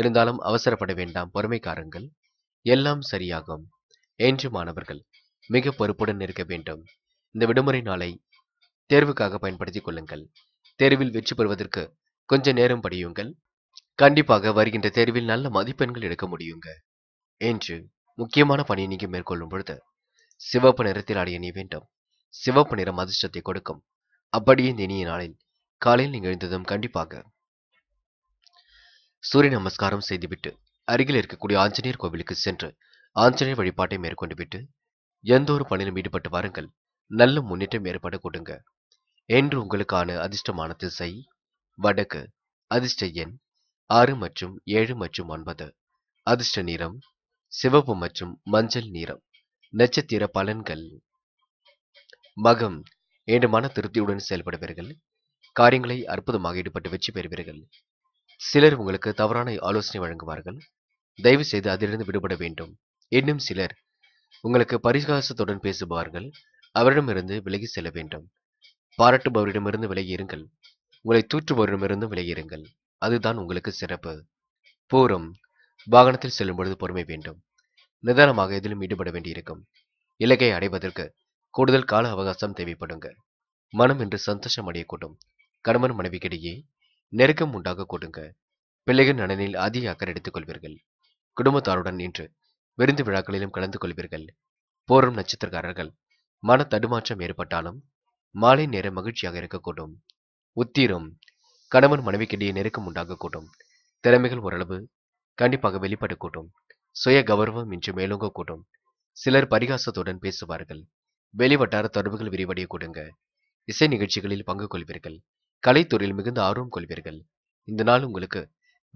இருந்தாலும் அவசரப்பட வேண்டாம் பொறுமைக்காரங்கள் எல்லாம் சரியாகும் என்று மாணவர்கள் மிக பொறுப்புடன் இருக்க வேண்டும் இந்த விடுமுறை நாளை தேர்வுக்காக பயன்படுத்திக் கொள்ளுங்கள் தேர்வில் வெற்றி பெறுவதற்கு கொஞ்ச நேரம் படியுங்கள் கண்டிப்பாக வருகின்ற தேர்வில் நல்ல மதிப்பெண்கள் எடுக்க முடியுங்க என்று முக்கியமான பணியை நீங்க மேற்கொள்ளும் பொழுது சிவப்பு நிறத்தில் அடைய நீ வேண்டும் சிவப்பு நிறம் அதிர்ஷ்டத்தை கொடுக்கும் அப்படியே இந்த இனிய நாளில் காலையில் நீங்கள் எழுந்ததும் கண்டிப்பாக சூரிய நமஸ்காரம் செய்துவிட்டு அருகில் இருக்கக்கூடிய ஆஞ்சநேயர் கோவிலுக்கு சென்று ஆஞ்சநேயர் வழிபாட்டை மேற்கொண்டு விட்டு எந்த ஒரு பணியிலும் ஈடுபட்டு வாருங்கள் நல்ல முன்னேற்றம் ஏற்பட கொடுங்க என்று உங்களுக்கான அதிர்ஷ்டமான திசை வடக்கு அதிர்ஷ்ட எண் ஆறு மற்றும் ஏழு மற்றும் ஒன்பது அதிர்ஷ்ட நிறம் சிவப்பு மற்றும் மஞ்சள் நிறம் நட்சத்திர பலன்கள் மகம் என்று மன திருப்தியுடன் செயல்படுவீர்கள் காரியங்களை அற்புதமாக ஈடுபட்டு வெற்றி பெறுவீர்கள் சிலர் உங்களுக்கு தவறான ஆலோசனை வழங்குவார்கள் தயவு செய்து அதிலிருந்து விடுபட வேண்டும் இன்னும் சிலர் உங்களுக்கு பரிகாசத்துடன் பேசுபவார்கள் அவரிடமிருந்து விலகி செல்ல வேண்டும் பாராட்டுபவரிடமிருந்து விலகியிருங்கள் உங்களை தூற்றுபவரிடமிருந்து விலகியிருங்கள் அதுதான் உங்களுக்கு சிறப்பு பூரம் வாகனத்தில் செல்லும் பொழுது பொறுமை வேண்டும் நிதானமாக இதிலும் ஈடுபட வேண்டியிருக்கும் இலக்கை அடைவதற்கு கூடுதல் கால அவகாசம் தேவைப்படுங்க மனம் என்று சந்தோஷம் அடையக்கூடும் கணவன் மனைவிக்கிடையே நெருக்கம் உண்டாக கொடுங்க பிள்ளைகள் நலனில் அதிக அக்கறை எடுத்துக் கொள்வீர்கள் குடும்பத்தாருடன் இன்று விருந்து விழாக்களிலும் கலந்து கொள்வீர்கள் போரும் நட்சத்திரக்காரர்கள் மன தடுமாற்றம் ஏற்பட்டாலும் மாலை நேர மகிழ்ச்சியாக இருக்கக்கூடும் உத்திரம் கணவன் மனைவிக்கிடையே நெருக்கம் உண்டாக கூடும் திறமைகள் ஓரளவு கண்டிப்பாக வெளிப்படக்கூடும் சுய கௌரவம் இன்று கூடும் சிலர் பரிகாசத்துடன் பேசுவார்கள் வெளிவட்டார தொடர்புகள் விரிவடைய கொடுங்க இசை நிகழ்ச்சிகளில் பங்கு கொள்வீர்கள் கலைத்துறையில் மிகுந்த ஆர்வம் கொள்வீர்கள் இந்த நாள் உங்களுக்கு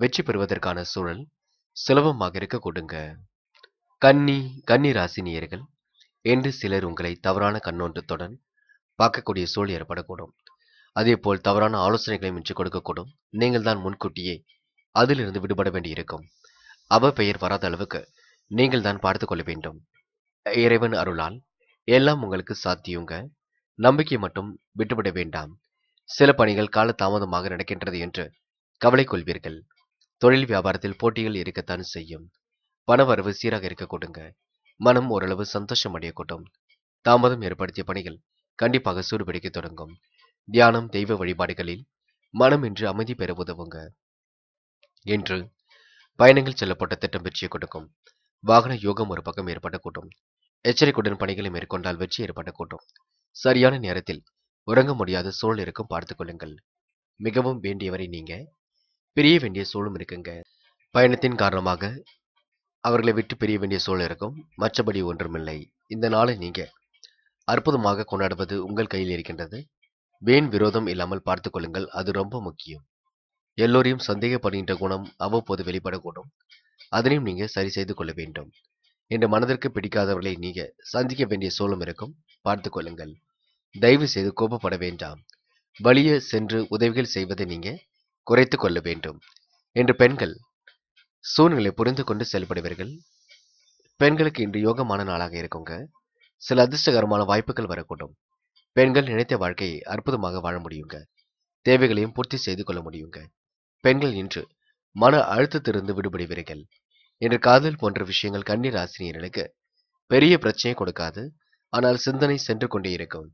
வெற்றி பெறுவதற்கான சூழல் சுலபமாக இருக்க கொடுங்க கன்னி கன்னி ராசினியர்கள் என்று சிலர் உங்களை தவறான கண்ணோட்டத்துடன் பார்க்கக்கூடிய சூழல் ஏற்படக்கூடும் அதே போல் தவறான ஆலோசனைகளை மிஞ்சி கொடுக்கக்கூடும் நீங்கள் தான் முன்கூட்டியே அதிலிருந்து விடுபட வேண்டியிருக்கும் அவ பெயர் வராத அளவுக்கு நீங்கள் தான் பார்த்து கொள்ள வேண்டும் இறைவன் அருளால் எல்லாம் உங்களுக்கு சாத்தியுங்க நம்பிக்கை மட்டும் விட்டுவிட வேண்டாம் சில பணிகள் காலதாமதமாக நடக்கின்றது என்று கவலை கொள்வீர்கள் தொழில் வியாபாரத்தில் போட்டிகள் இருக்கத்தான் செய்யும் பணவரவு சீராக இருக்க கொடுங்க மனம் ஓரளவு சந்தோஷம் அடையக்கூடும் தாமதம் ஏற்படுத்திய பணிகள் கண்டிப்பாக சூடுபிடிக்க தொடங்கும் தியானம் தெய்வ வழிபாடுகளில் மனம் இன்று அமைதி பெற உதவுங்க இன்று பயணங்கள் செல்லப்பட்ட திட்டம் வெற்றியை கொடுக்கும் வாகன யோகம் ஒரு பக்கம் ஏற்படக்கூடும் எச்சரிக்கையுடன் பணிகளை மேற்கொண்டால் வெற்றி ஏற்படக்கூடும் சரியான நேரத்தில் உறங்க முடியாத சூழல் இருக்கும் பார்த்துக்கொள்ளுங்கள் மிகவும் வேண்டியவரை நீங்க பிரிய வேண்டிய சூழலும் இருக்குங்க பயணத்தின் காரணமாக அவர்களை விட்டு பிரிய வேண்டிய சூழல் இருக்கும் மற்றபடி ஒன்றுமில்லை இந்த நாளை நீங்க அற்புதமாக கொண்டாடுவது உங்கள் கையில் இருக்கின்றது வேண் விரோதம் இல்லாமல் பார்த்துக்கொள்ளுங்கள் அது ரொம்ப முக்கியம் எல்லோரையும் சந்தேகப்படுகின்ற குணம் அவ்வப்போது வெளிப்படக்கூடும் அதனையும் நீங்க சரி செய்து கொள்ள வேண்டும் என்ற மனதிற்கு பிடிக்காதவர்களை நீங்க சந்திக்க வேண்டிய சூழலும் இருக்கும் பார்த்து கொள்ளுங்கள் தயவு செய்து கோபப்பட வேண்டாம் வழியே சென்று உதவிகள் செய்வதை நீங்க குறைத்து கொள்ள வேண்டும் என்று பெண்கள் சூழ்நிலை புரிந்து கொண்டு செயல்படுவீர்கள் பெண்களுக்கு இன்று யோகமான நாளாக இருக்குங்க சில அதிர்ஷ்டகரமான வாய்ப்புகள் வரக்கூடும் பெண்கள் நினைத்த வாழ்க்கையை அற்புதமாக வாழ முடியுங்க தேவைகளையும் பூர்த்தி செய்து கொள்ள முடியுங்க பெண்கள் இன்று மன அழுத்தத்திலிருந்து விடுபடுவீர்கள் இன்று காதல் போன்ற விஷயங்கள் கண்ணீர் ஆசிரியர்களுக்கு பெரிய பிரச்சனையை கொடுக்காது ஆனால் சிந்தனை சென்று கொண்டே இருக்கும்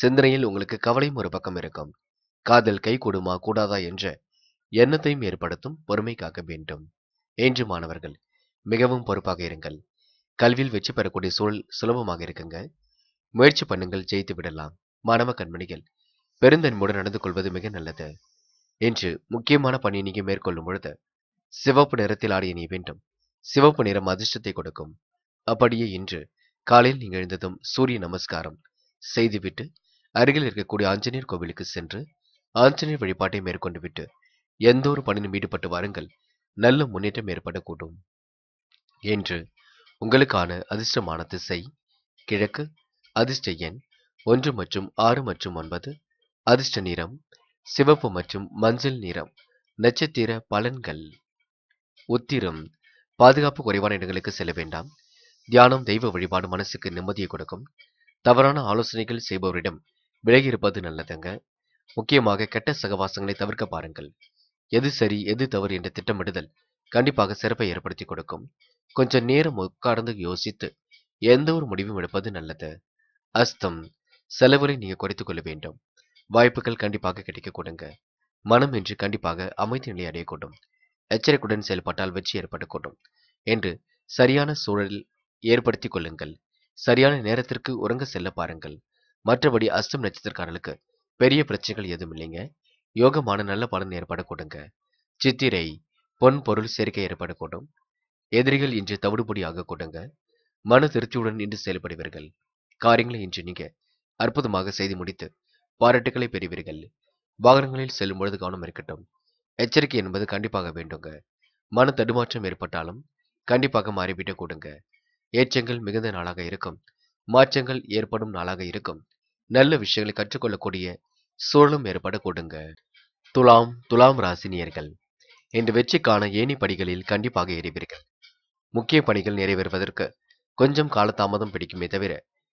சிந்தனையில் உங்களுக்கு கவலையும் ஒரு பக்கம் இருக்கும் காதல் கை கூடுமா கூடாதா என்ற எண்ணத்தையும் ஏற்படுத்தும் பொறுமை காக்க வேண்டும் என்று மாணவர்கள் மிகவும் பொறுப்பாக இருங்கள் கல்வியில் வெற்றி பெறக்கூடிய சூழல் சுலபமாக இருக்குங்க முயற்சி பண்ணுங்கள் ஜெயித்து விடலாம் மாணவ கண்மணிகள் பெருந்தன்முடன் நடந்து கொள்வது மிக நல்லது என்று முக்கியமான பணி நீங்க மேற்கொள்ளும் பொழுது சிவப்பு நிறத்தில் ஆடிய நீ வேண்டும் சிவப்பு நிறம் அதிர்ஷ்டத்தை கொடுக்கும் அப்படியே இன்று காலையில் நீங்கள் எழுந்ததும் சூரிய நமஸ்காரம் செய்துவிட்டு அருகில் இருக்கக்கூடிய ஆஞ்சநேயர் கோவிலுக்கு சென்று ஆஞ்சநேயர் வழிபாட்டை மேற்கொண்டு விட்டு எந்த ஒரு பணியிலும் ஈடுபட்டு வாருங்கள் நல்ல முன்னேற்றம் ஏற்படக்கூடும் என்று உங்களுக்கான அதிர்ஷ்டமான திசை கிழக்கு அதிர்ஷ்ட எண் ஒன்று மற்றும் ஆறு மற்றும் ஒன்பது அதிர்ஷ்ட நிறம் சிவப்பு மற்றும் மஞ்சள் நிறம் நட்சத்திர பலன்கள் உத்திரம் பாதுகாப்பு குறைவான இடங்களுக்கு செல்ல வேண்டாம் தியானம் தெய்வ வழிபாடு மனசுக்கு நிம்மதியை கொடுக்கும் தவறான ஆலோசனைகள் செய்பவரிடம் விலகி இருப்பது நல்லதுங்க முக்கியமாக கெட்ட சகவாசங்களை தவிர்க்க பாருங்கள் எது சரி எது தவறு என்ற திட்டமிடுதல் கண்டிப்பாக சிறப்பை ஏற்படுத்தி கொடுக்கும் கொஞ்சம் நேரம் உட்கார்ந்து யோசித்து எந்த ஒரு முடிவும் எடுப்பது நல்லது அஸ்தம் செலவுகளை நீங்க குறைத்துக் கொள்ள வேண்டும் வாய்ப்புகள் கண்டிப்பாக கிடைக்க கொடுங்க மனம் இன்று கண்டிப்பாக அமைதி நிலை அடையக்கூடும் எச்சரிக்கையுடன் செயல்பட்டால் வெற்றி ஏற்படக்கூடும் என்று சரியான சூழலில் ஏற்படுத்திக் கொள்ளுங்கள் சரியான நேரத்திற்கு உறங்க செல்ல பாருங்கள் மற்றபடி அஷ்டம் நட்சத்திரக்காரர்களுக்கு பெரிய பிரச்சனைகள் எதுவும் இல்லைங்க யோகமான நல்ல பலன் கூடுங்க சித்திரை பொன் பொருள் சேர்க்கை ஏற்படக்கூடும் எதிரிகள் இன்று தவிடுபடி ஆகக்கூடுங்க மன திருப்தியுடன் இன்று செயல்படுவீர்கள் காரியங்களை இன்று நீங்க அற்புதமாக செய்து முடித்து பாராட்டுகளை பெறுவீர்கள் வாகனங்களில் செல்லும் பொழுது கவனம் இருக்கட்டும் எச்சரிக்கை என்பது கண்டிப்பாக வேண்டுங்க மன தடுமாற்றம் ஏற்பட்டாலும் கண்டிப்பாக மாறிவிட்டு கூடுங்க ஏற்றங்கள் மிகுந்த நாளாக இருக்கும் மாற்றங்கள் ஏற்படும் நாளாக இருக்கும் நல்ல விஷயங்களை கற்றுக்கொள்ளக்கூடிய சூழலும் ஏற்பட கொடுங்க துலாம் துலாம் ராசினியர்கள் இன்று வெற்றிக்கான ஏணி படிகளில் கண்டிப்பாக ஏறிவீர்கள் முக்கிய பணிகள் நிறைவேறுவதற்கு கொஞ்சம் காலதாமதம் பிடிக்குமே தவிர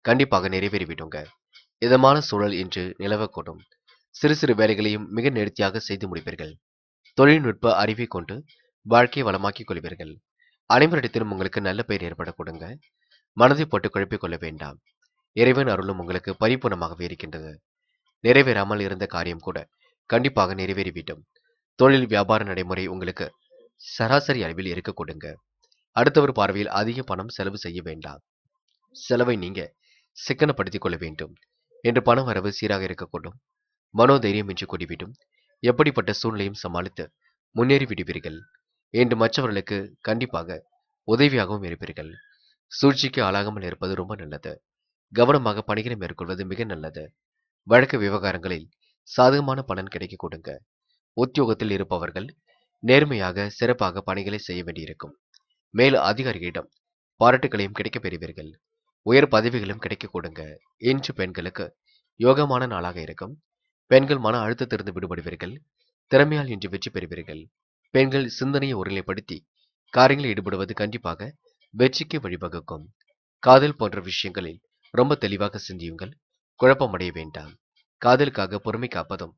கண்டிப்பாக நிறைவேறிவிடுங்க இதமான சூழல் இன்று நிலவக்கூடும் சிறு சிறு வேலைகளையும் மிக நேர்த்தியாக செய்து முடிப்பீர்கள் தொழில்நுட்ப அறிவை கொண்டு வாழ்க்கையை வளமாக்கிக் கொள்வீர்கள் அனைவரிடத்திலும் உங்களுக்கு நல்ல பெயர் ஏற்பட கொடுங்க மனதை போட்டு குழப்பிக் கொள்ள வேண்டாம் இறைவன் அருளும் உங்களுக்கு பரிபூர்ணமாகவே இருக்கின்றது நிறைவேறாமல் இருந்த காரியம் கூட கண்டிப்பாக நிறைவேறிவிடும் தொழில் வியாபார நடைமுறை உங்களுக்கு சராசரி அளவில் இருக்க கொடுங்க அடுத்தவர் பார்வையில் அதிக பணம் செலவு செய்ய வேண்டாம் செலவை நீங்க சிக்கனப்படுத்திக் கொள்ள வேண்டும் என்று பண வரவு சீராக இருக்கக்கூடும் மனோதைரியம் என்று கூடிவிடும் எப்படிப்பட்ட சூழ்நிலையும் சமாளித்து முன்னேறி விடுவீர்கள் என்று மற்றவர்களுக்கு கண்டிப்பாக உதவியாகவும் இருப்பீர்கள் சூழ்ச்சிக்கு ஆளாகாமல் இருப்பது ரொம்ப நல்லது கவனமாக பணிகளை மேற்கொள்வது மிக நல்லது வழக்கு விவகாரங்களில் சாதகமான பலன் கிடைக்க கொடுங்க உத்தியோகத்தில் இருப்பவர்கள் நேர்மையாக சிறப்பாக பணிகளை செய்ய வேண்டியிருக்கும் மேல் அதிகாரிகளிடம் பாராட்டுகளையும் கிடைக்க பெறுவீர்கள் உயர் பதவிகளும் கிடைக்க கொடுங்க இன்று பெண்களுக்கு யோகமான நாளாக இருக்கும் பெண்கள் மன அழுத்தத்திலிருந்து விடுபடுவீர்கள் திறமையால் இன்று வெற்றி பெறுவீர்கள் பெண்கள் சிந்தனையை ஒருநிலைப்படுத்தி காரியங்களில் ஈடுபடுவது கண்டிப்பாக வெற்றிக்கு வழிவகுக்கும் காதல் போன்ற விஷயங்களில் ரொம்ப தெளிவாக சிந்தியுங்கள் குழப்பம் அடைய வேண்டாம் காதலுக்காக பொறுமை காப்பதும்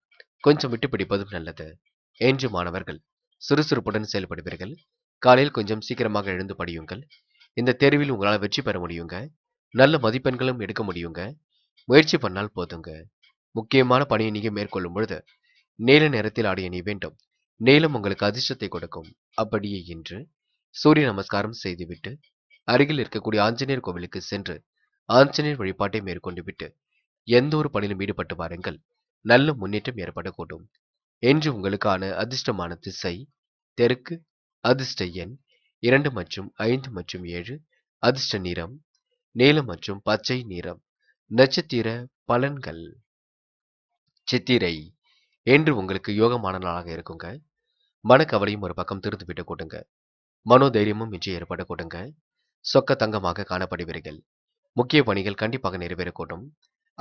கொஞ்சம் விட்டு பிடிப்பதும் நல்லது என்று மாணவர்கள் சுறுசுறுப்புடன் செயல்படுவீர்கள் காலையில் கொஞ்சம் சீக்கிரமாக எழுந்து படியுங்கள் இந்த தேர்வில் உங்களால் வெற்றி பெற முடியுங்க நல்ல மதிப்பெண்களும் எடுக்க முடியுங்க முயற்சி பண்ணால் போதுங்க முக்கியமான பணியை நீங்க மேற்கொள்ளும் பொழுது நீல நேரத்தில் ஆடிய நீ வேண்டும் நீளம் உங்களுக்கு அதிர்ஷ்டத்தை கொடுக்கும் அப்படியே இன்று சூரிய நமஸ்காரம் செய்துவிட்டு அருகில் இருக்கக்கூடிய ஆஞ்சநேயர் கோவிலுக்கு சென்று ஆஞ்சநேயர் வழிபாட்டை மேற்கொண்டு விட்டு எந்த ஒரு பணியிலும் ஈடுபட்டு வாருங்கள் நல்ல முன்னேற்றம் ஏற்படக்கூடும் என்று உங்களுக்கான அதிர்ஷ்டமான திசை தெற்கு அதிர்ஷ்ட எண் இரண்டு மற்றும் ஐந்து மற்றும் ஏழு அதிர்ஷ்ட நிறம் நீலம் மற்றும் பச்சை நிறம் நட்சத்திர பலன்கள் சித்திரை என்று உங்களுக்கு யோகமான நாளாக இருக்குங்க மனக்கவலையும் ஒரு பக்கம் திருத்து விட்டு கூட்டுங்க மனோதைரியமும் இன்றி ஏற்பட கூட்டுங்க சொக்க தங்கமாக காணப்படுவீர்கள் முக்கிய பணிகள் கண்டிப்பாக நிறைவேறக்கூடும்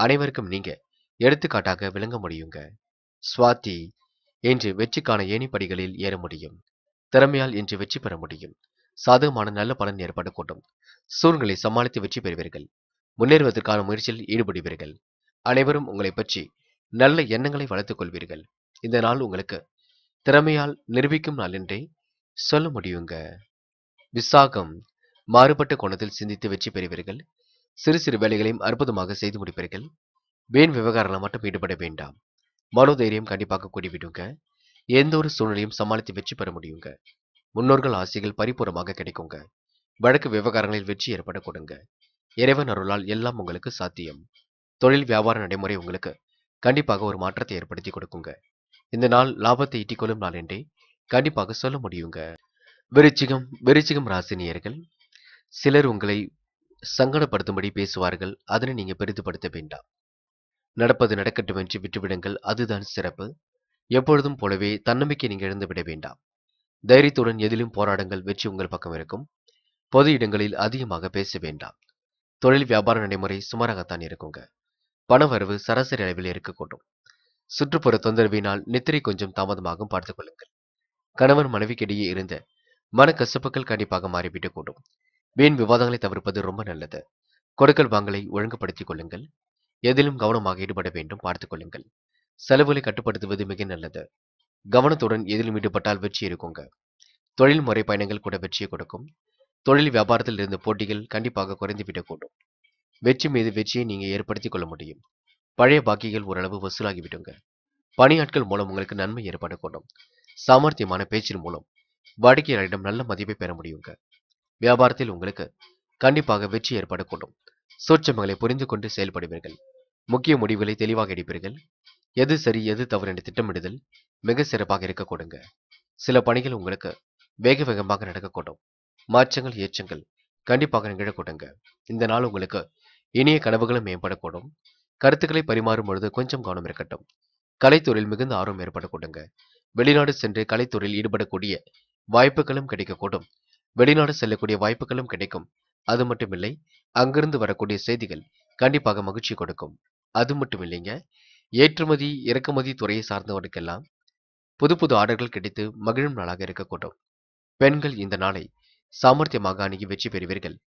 அனைவருக்கும் நீங்க எடுத்துக்காட்டாக விளங்க முடியுங்க சுவாதி இன்று வெற்றிக்கான ஏணிப்படிகளில் ஏற முடியும் திறமையால் இன்று வெற்றி பெற முடியும் சாதகமான நல்ல பலன் ஏற்படக்கூடும் சூழ்நிலை சமாளித்து வெற்றி பெறுவீர்கள் முன்னேறுவதற்கான முயற்சியில் ஈடுபடுவீர்கள் அனைவரும் உங்களை பற்றி நல்ல எண்ணங்களை வளர்த்துக் கொள்வீர்கள் இந்த நாள் உங்களுக்கு திறமையால் நிரூபிக்கும் நாள் என்றே சொல்ல முடியுங்க விசாகம் மாறுபட்ட கோணத்தில் சிந்தித்து வெற்றி பெறுவீர்கள் சிறு சிறு வேலைகளையும் அற்புதமாக செய்து முடிப்பீர்கள் வீண் விவகாரம் மட்டும் ஈடுபட வேண்டாம் மனோதைரியம் கண்டிப்பாக கூடிவிடுங்க எந்த ஒரு சூழ்நிலையும் சமாளித்து வெற்றி பெற முடியுங்க முன்னோர்கள் ஆசைகள் பரிபூர்ணமாக கிடைக்குங்க வழக்கு விவகாரங்களில் வெற்றி ஏற்பட கொடுங்க இறைவன் அருளால் எல்லாம் உங்களுக்கு சாத்தியம் தொழில் வியாபார நடைமுறை உங்களுக்கு கண்டிப்பாக ஒரு மாற்றத்தை ஏற்படுத்தி கொடுக்குங்க இந்த நாள் லாபத்தை ஈட்டிக்கொள்ளும் நாள் என்றே கண்டிப்பாக சொல்ல முடியுங்க விருச்சிகம் விருச்சிகம் ராசினியர்கள் சிலர் உங்களை சங்கடப்படுத்தும்படி பேசுவார்கள் அதனை நீங்க பெரிதுபடுத்த வேண்டாம் நடப்பது நடக்கட்டும் என்று விட்டுவிடுங்கள் அதுதான் சிறப்பு எப்பொழுதும் போலவே தன்னம்பிக்கை நீங்க இழந்துவிட வேண்டாம் தைரியத்துடன் எதிலும் போராடுங்கள் வெற்றி உங்கள் பக்கம் இருக்கும் பொது இடங்களில் அதிகமாக பேச வேண்டாம் தொழில் வியாபார நடைமுறை சுமாராகத்தான் இருக்குங்க பணவரவு சராசரி அளவில் இருக்கக்கூடும் சுற்றுப்புற தொந்தரவினால் நித்திரை கொஞ்சம் தாமதமாகவும் பார்த்துக் கொள்ளுங்கள் கணவன் மனைவிக்கிடையே இருந்த மன கசப்புகள் கண்டிப்பாக மாறிவிடக்கூடும் வீண் விவாதங்களை தவிர்ப்பது ரொம்ப நல்லது கொடுக்கல் வாங்கலை ஒழுங்குபடுத்திக் கொள்ளுங்கள் எதிலும் கவனமாக ஈடுபட வேண்டும் பார்த்துக் கொள்ளுங்கள் செலவுகளை கட்டுப்படுத்துவது மிக நல்லது கவனத்துடன் எதிலும் ஈடுபட்டால் வெற்றி இருக்குங்க தொழில் முறை பயணங்கள் கூட வெற்றியை கொடுக்கும் தொழில் வியாபாரத்தில் இருந்த போட்டிகள் கண்டிப்பாக குறைந்துவிடக்கூடும் வெற்றி மீது வெற்றியை நீங்க ஏற்படுத்திக் கொள்ள முடியும் பழைய பாக்கிகள் ஓரளவு வசூலாகிவிடுங்க பணியாட்கள் மூலம் உங்களுக்கு நன்மை ஏற்படக்கூடும் சாமர்த்தியமான பேச்சின் மூலம் வாடிக்கையாளரிடம் நல்ல மதிப்பை பெற முடியுங்க வியாபாரத்தில் உங்களுக்கு கண்டிப்பாக வெற்றி ஏற்படக்கூடும் சூட்சமங்களை புரிந்து கொண்டு செயல்படுவீர்கள் முக்கிய முடிவுகளை தெளிவாக எடுப்பீர்கள் எது சரி எது தவறு என்று திட்டமிடுதல் மிக சிறப்பாக இருக்கக்கூடுங்க சில பணிகள் உங்களுக்கு வேக வேகமாக நடக்கக்கூடும் மாற்றங்கள் ஏற்றங்கள் கண்டிப்பாக நிகழக்கூடுங்க இந்த நாள் உங்களுக்கு இனிய கனவுகளும் மேம்படக்கூடும் கருத்துக்களை பரிமாறும் பொழுது கொஞ்சம் கவனம் இருக்கட்டும் கலைத்துறையில் மிகுந்த ஆர்வம் ஏற்படக்கூடுங்க வெளிநாடு சென்று கலைத்துறையில் ஈடுபடக்கூடிய வாய்ப்புகளும் கிடைக்கக்கூடும் வெளிநாடு செல்லக்கூடிய வாய்ப்புகளும் கிடைக்கும் அது மட்டும் இல்லை அங்கிருந்து வரக்கூடிய செய்திகள் கண்டிப்பாக மகிழ்ச்சி கொடுக்கும் அது மட்டும் இல்லைங்க ஏற்றுமதி இறக்குமதி துறையை சார்ந்தவனுக்கெல்லாம் புது புது ஆர்டர்கள் கிடைத்து மகிழும் நாளாக இருக்கக்கூடும் பெண்கள் இந்த நாளை சாமர்த்தியமாக அணுகி வெற்றி பெறுவீர்கள்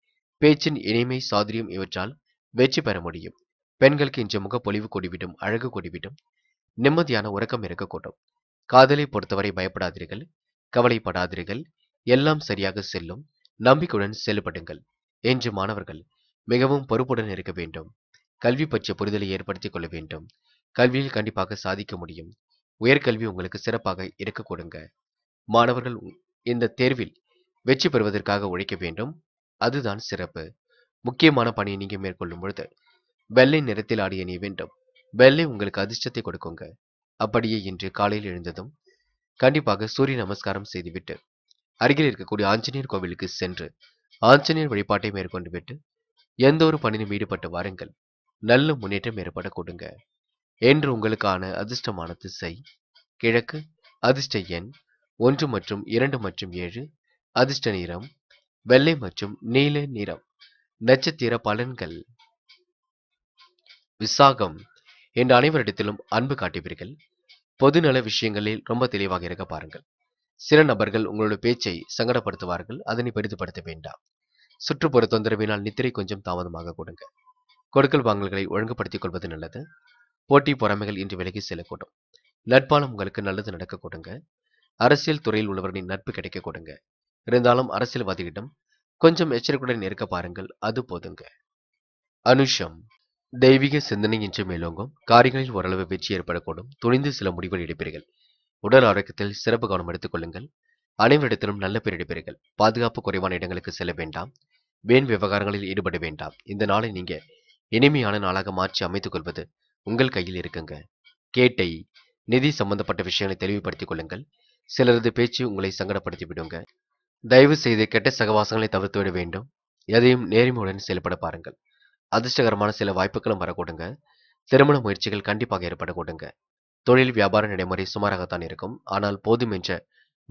பேச்சின் இனிமை சாதுரியம் இவற்றால் வெற்றி பெற முடியும் பெண்களுக்கு இன்று முகப்பொலிவு கூடிவிடும் அழகு கூடிவிடும் நிம்மதியான உறக்கம் இருக்கக்கூடும் காதலை பொறுத்தவரை பயப்படாதீர்கள் கவலைப்படாதீர்கள் எல்லாம் சரியாக செல்லும் நம்பிக்கையுடன் செயல்படுங்கள் என்று மாணவர்கள் மிகவும் பொறுப்புடன் இருக்க வேண்டும் கல்வி பற்றிய புரிதலை ஏற்படுத்திக் கொள்ள வேண்டும் கல்வியில் கண்டிப்பாக சாதிக்க முடியும் உயர்கல்வி உங்களுக்கு சிறப்பாக இருக்க கொடுங்க மாணவர்கள் இந்த தேர்வில் வெற்றி பெறுவதற்காக உழைக்க வேண்டும் அதுதான் சிறப்பு முக்கியமான பணியை நீங்க மேற்கொள்ளும் பொழுது வெள்ளை நிறத்தில் ஆடி அணிய வேண்டும் வெள்ளை உங்களுக்கு அதிர்ஷ்டத்தை கொடுக்குங்க அப்படியே இன்று காலையில் எழுந்ததும் கண்டிப்பாக சூரிய நமஸ்காரம் செய்துவிட்டு அருகில் இருக்கக்கூடிய ஆஞ்சநேயர் கோவிலுக்கு சென்று ஆஞ்சநேயர் வழிபாட்டை மேற்கொண்டு விட்டு எந்த ஒரு பணியிலும் ஈடுபட்டு வாருங்கள் நல்ல முன்னேற்றம் ஏற்பட கொடுங்க என்று உங்களுக்கான அதிர்ஷ்டமான திசை கிழக்கு அதிர்ஷ்ட எண் ஒன்று மற்றும் இரண்டு மற்றும் ஏழு அதிர்ஷ்ட நிறம் வெள்ளை மற்றும் நீல நிறம் நட்சத்திர பலன்கள் விசாகம் என்று அனைவரிடத்திலும் அன்பு காட்டுவீர்கள் பொதுநல விஷயங்களில் ரொம்ப தெளிவாக இருக்க பாருங்கள் சில நபர்கள் உங்களோட பேச்சை சங்கடப்படுத்துவார்கள் அதனை பெரிதுபடுத்த வேண்டாம் சுற்றுப்புற தொந்தரவினால் நித்திரை கொஞ்சம் தாமதமாக கொடுங்க கொடுக்கல் வாங்கல்களை ஒழுங்குபடுத்திக் கொள்வது நல்லது போட்டி பொறாமைகள் இன்று விலகி செல்லக்கூடும் நட்பாலும் உங்களுக்கு நல்லது நடக்க கொடுங்க அரசியல் துறையில் உள்ளவர்களின் நட்பு கிடைக்க கொடுங்க இருந்தாலும் அரசியல்வாதியிடம் கொஞ்சம் எச்சரிக்கையுடன் இருக்க பாருங்கள் அது போதுங்க அனுஷம் தெய்வீக சிந்தனை என்று மேலோங்கும் காரியங்களில் ஓரளவு வெற்றி ஏற்படக்கூடும் துணிந்து சில முடிவுகள் எடுப்பீர்கள் உடல் ஆரோக்கியத்தில் சிறப்பு கவனம் எடுத்துக் கொள்ளுங்கள் அனைவரிடத்திலும் நல்ல பேர் எடுப்பீர்கள் பாதுகாப்பு குறைவான இடங்களுக்கு செல்ல வேண்டாம் வேண் விவகாரங்களில் ஈடுபட வேண்டாம் இந்த நாளை நீங்க இனிமையான நாளாக மாற்றி அமைத்துக் கொள்வது உங்கள் கையில் இருக்குங்க கேட்டை நிதி சம்பந்தப்பட்ட விஷயங்களை தெளிவுபடுத்திக் கொள்ளுங்கள் சிலரது பேச்சு உங்களை சங்கடப்படுத்தி விடுங்க தயவு செய்து கெட்ட சகவாசங்களை தவிர்த்து விட வேண்டும் எதையும் நேர்மையுடன் செயல்பட பாருங்கள் அதிர்ஷ்டகரமான சில வாய்ப்புகளும் வரக்கூடுங்க திருமண முயற்சிகள் கண்டிப்பாக ஏற்படக்கூடுங்க தொழில் வியாபார நடைமுறை சுமாராகத்தான் இருக்கும் ஆனால் போதும் என்ற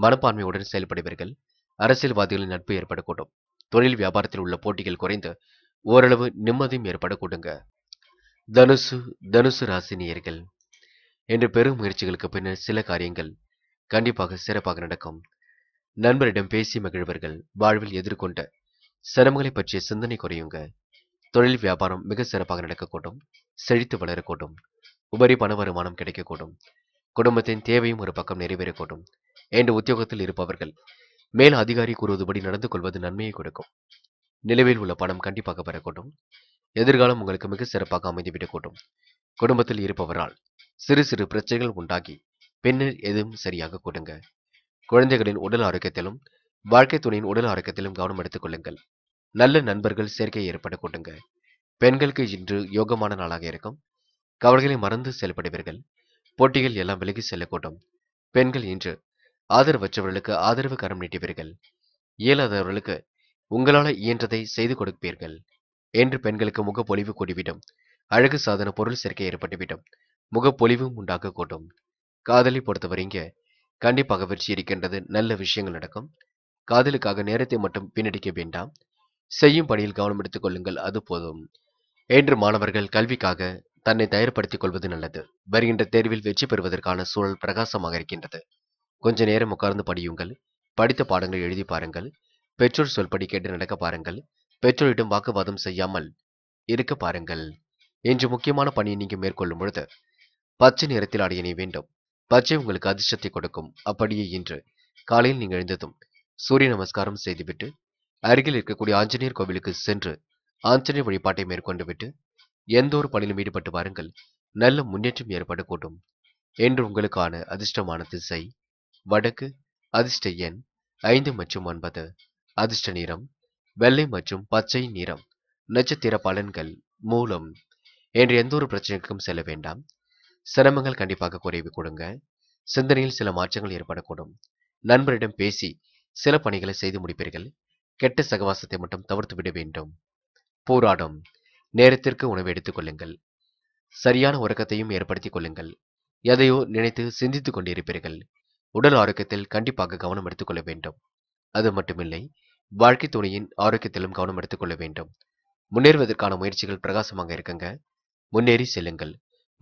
மனப்பான்மையுடன் செயல்படுவீர்கள் அரசியல்வாதிகளின் நட்பு ஏற்படக்கூடும் தொழில் வியாபாரத்தில் உள்ள போட்டிகள் குறைந்து ஓரளவு நிம்மதியும் ஏற்படக்கூடுங்க தனுசு தனுசு ராசி நேயர்கள் என்று பெரும் முயற்சிகளுக்கு பின்னர் சில காரியங்கள் கண்டிப்பாக சிறப்பாக நடக்கும் நண்பரிடம் பேசி மகிழ்வர்கள் வாழ்வில் எதிர்கொண்ட சிரமங்களை பற்றிய சிந்தனை குறையுங்க தொழில் வியாபாரம் மிக சிறப்பாக நடக்கக்கூடும் செழித்து வளரக்கூடும் உபரி பண வருமானம் கிடைக்கக்கூடும் குடும்பத்தின் தேவையும் ஒரு பக்கம் நிறைவேறக்கூடும் என்று உத்தியோகத்தில் இருப்பவர்கள் மேல் அதிகாரி கூறுவதுபடி நடந்து கொள்வது நன்மையை கொடுக்கும் நிலவில் உள்ள பணம் கண்டிப்பாக பெறக்கூடும் எதிர்காலம் உங்களுக்கு மிக சிறப்பாக அமைந்துவிடக்கூடும் குடும்பத்தில் இருப்பவரால் சிறு சிறு பிரச்சனைகள் உண்டாகி பின்னர் எதுவும் சரியாக கொடுங்க குழந்தைகளின் உடல் ஆரோக்கியத்திலும் வாழ்க்கை துணையின் உடல் ஆரோக்கியத்திலும் கவனம் எடுத்துக் கொள்ளுங்கள் நல்ல நண்பர்கள் சேர்க்கை ஏற்பட கொடுங்க பெண்களுக்கு இன்று யோகமான நாளாக இருக்கும் கவலைகளை மறந்து செயல்படுவீர்கள் போட்டிகள் எல்லாம் விலகி செல்லக்கூடும் பெண்கள் இன்று ஆதரவற்றவர்களுக்கு ஆதரவு கரம் நீட்டுவீர்கள் இயலாதவர்களுக்கு உங்களால் இயன்றதை செய்து கொடுப்பீர்கள் என்று பெண்களுக்கு முகப்பொலிவு கூடிவிடும் அழகு சாதன பொருள் சேர்க்கை ஏற்பட்டுவிடும் முகப்பொலிவும் உண்டாக்கக்கூடும் காதலை பொறுத்தவரைங்க கண்டிப்பாக வெற்றி இருக்கின்றது நல்ல விஷயங்கள் நடக்கும் காதலுக்காக நேரத்தை மட்டும் பின்னடிக்க வேண்டாம் செய்யும் பணியில் கவனம் எடுத்துக் கொள்ளுங்கள் அது போதும் என்று மாணவர்கள் கல்விக்காக தன்னை தயார்படுத்திக் கொள்வது நல்லது வருகின்ற தேர்வில் வெற்றி பெறுவதற்கான சூழல் பிரகாசமாக இருக்கின்றது கொஞ்ச நேரம் உட்கார்ந்து படியுங்கள் படித்த பாடங்கள் எழுதி பாருங்கள் பெற்றோர் சொல்படி கேட்டு நடக்க பாருங்கள் பெற்றோரிடம் வாக்குவாதம் செய்யாமல் இருக்க பாருங்கள் என்று முக்கியமான பணியை நீங்க மேற்கொள்ளும் பொழுது பச்சை நிறத்தில் ஆடிய நீ வேண்டும் பச்சை உங்களுக்கு அதிர்ஷ்டத்தை கொடுக்கும் அப்படியே இன்று காலையில் நீங்கள் எழுந்ததும் சூரிய நமஸ்காரம் செய்துவிட்டு அருகில் இருக்கக்கூடிய ஆஞ்சநேயர் கோவிலுக்கு சென்று ஆஞ்சநேயர் வழிபாட்டை மேற்கொண்டு விட்டு எந்த ஒரு பணியிலும் ஈடுபட்டு வாருங்கள் நல்ல முன்னேற்றம் ஏற்படக்கூடும் என்று உங்களுக்கான அதிர்ஷ்டமான திசை வடக்கு அதிர்ஷ்ட எண் ஐந்து மற்றும் ஒன்பது அதிர்ஷ்ட நிறம் வெள்ளை மற்றும் பச்சை நிறம் நட்சத்திர பலன்கள் மூலம் என்று எந்த ஒரு பிரச்சனைக்கும் செல்ல வேண்டாம் சிரமங்கள் கண்டிப்பாக குறைவு கொடுங்க சிந்தனையில் சில மாற்றங்கள் ஏற்படக்கூடும் நண்பரிடம் பேசி சில பணிகளை செய்து முடிப்பீர்கள் கெட்ட சகவாசத்தை மட்டும் தவிர்த்து விட வேண்டும் போராடும் நேரத்திற்கு உணவு கொள்ளுங்கள் சரியான உறக்கத்தையும் ஏற்படுத்திக் கொள்ளுங்கள் எதையோ நினைத்து சிந்தித்துக் கொண்டிருப்பீர்கள் உடல் ஆரோக்கியத்தில் கண்டிப்பாக கவனம் எடுத்துக் கொள்ள வேண்டும் அது மட்டுமில்லை வாழ்க்கை துணையின் ஆரோக்கியத்திலும் கவனம் கொள்ள வேண்டும் முன்னேறுவதற்கான முயற்சிகள் பிரகாசமாக இருக்குங்க முன்னேறி செல்லுங்கள்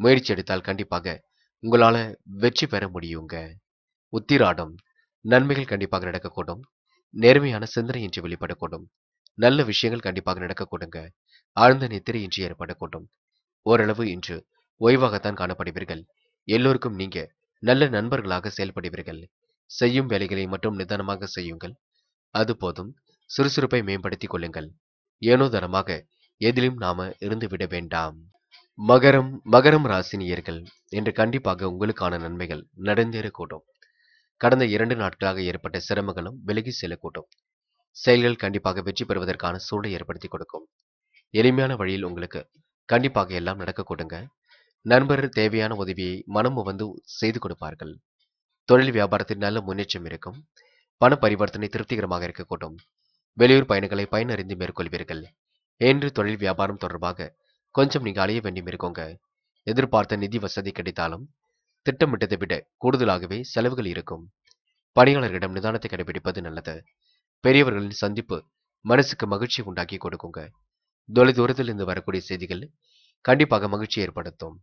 முயற்சி எடுத்தால் கண்டிப்பாக உங்களால வெற்றி பெற முடியுங்க உத்திராடம் நன்மைகள் கண்டிப்பாக நடக்கக்கூடும் நேர்மையான சிந்தனை என்று வெளிப்படக்கூடும் நல்ல விஷயங்கள் கண்டிப்பாக நடக்கக்கூடுங்க ஆழ்ந்த நித்திரை இன்று ஏற்படக்கூடும் ஓரளவு இன்று ஓய்வாகத்தான் காணப்படுவீர்கள் எல்லோருக்கும் நீங்க நல்ல நண்பர்களாக செயல்படுவீர்கள் செய்யும் வேலைகளை மட்டும் நிதானமாக செய்யுங்கள் அது போதும் சுறுசுறுப்பை மேம்படுத்திக் கொள்ளுங்கள் ஏனோதனமாக எதிலும் நாம இருந்துவிட வேண்டாம் மகரம் மகரம் ராசினியர்கள் என்று கண்டிப்பாக உங்களுக்கான நன்மைகள் நடந்தேறக்கூடும் கடந்த இரண்டு நாட்களாக ஏற்பட்ட சிரமங்களும் விலகி செல்லக்கூடும் செயல்கள் கண்டிப்பாக வெற்றி பெறுவதற்கான சூழலை ஏற்படுத்தி கொடுக்கும் எளிமையான வழியில் உங்களுக்கு கண்டிப்பாக எல்லாம் நடக்க கொடுங்க நண்பர் தேவையான உதவியை மனமும் வந்து செய்து கொடுப்பார்கள் தொழில் வியாபாரத்தில் நல்ல முன்னேற்றம் இருக்கும் பண பரிவர்த்தனை திருப்திகரமாக இருக்கக்கூடும் வெளியூர் பயணங்களை பயனறிந்து மேற்கொள்வீர்கள் என்று தொழில் வியாபாரம் தொடர்பாக கொஞ்சம் நீங்கள் அலைய வேண்டியும் இருக்கோங்க எதிர்பார்த்த நிதி வசதி கிடைத்தாலும் திட்டமிட்டதை விட கூடுதலாகவே செலவுகள் இருக்கும் பணியாளர்களிடம் நிதானத்தை கடைபிடிப்பது நல்லது பெரியவர்களின் சந்திப்பு மனசுக்கு மகிழ்ச்சி உண்டாக்கி கொடுக்குங்க தொலை இருந்து வரக்கூடிய செய்திகள் கண்டிப்பாக மகிழ்ச்சி ஏற்படுத்தும்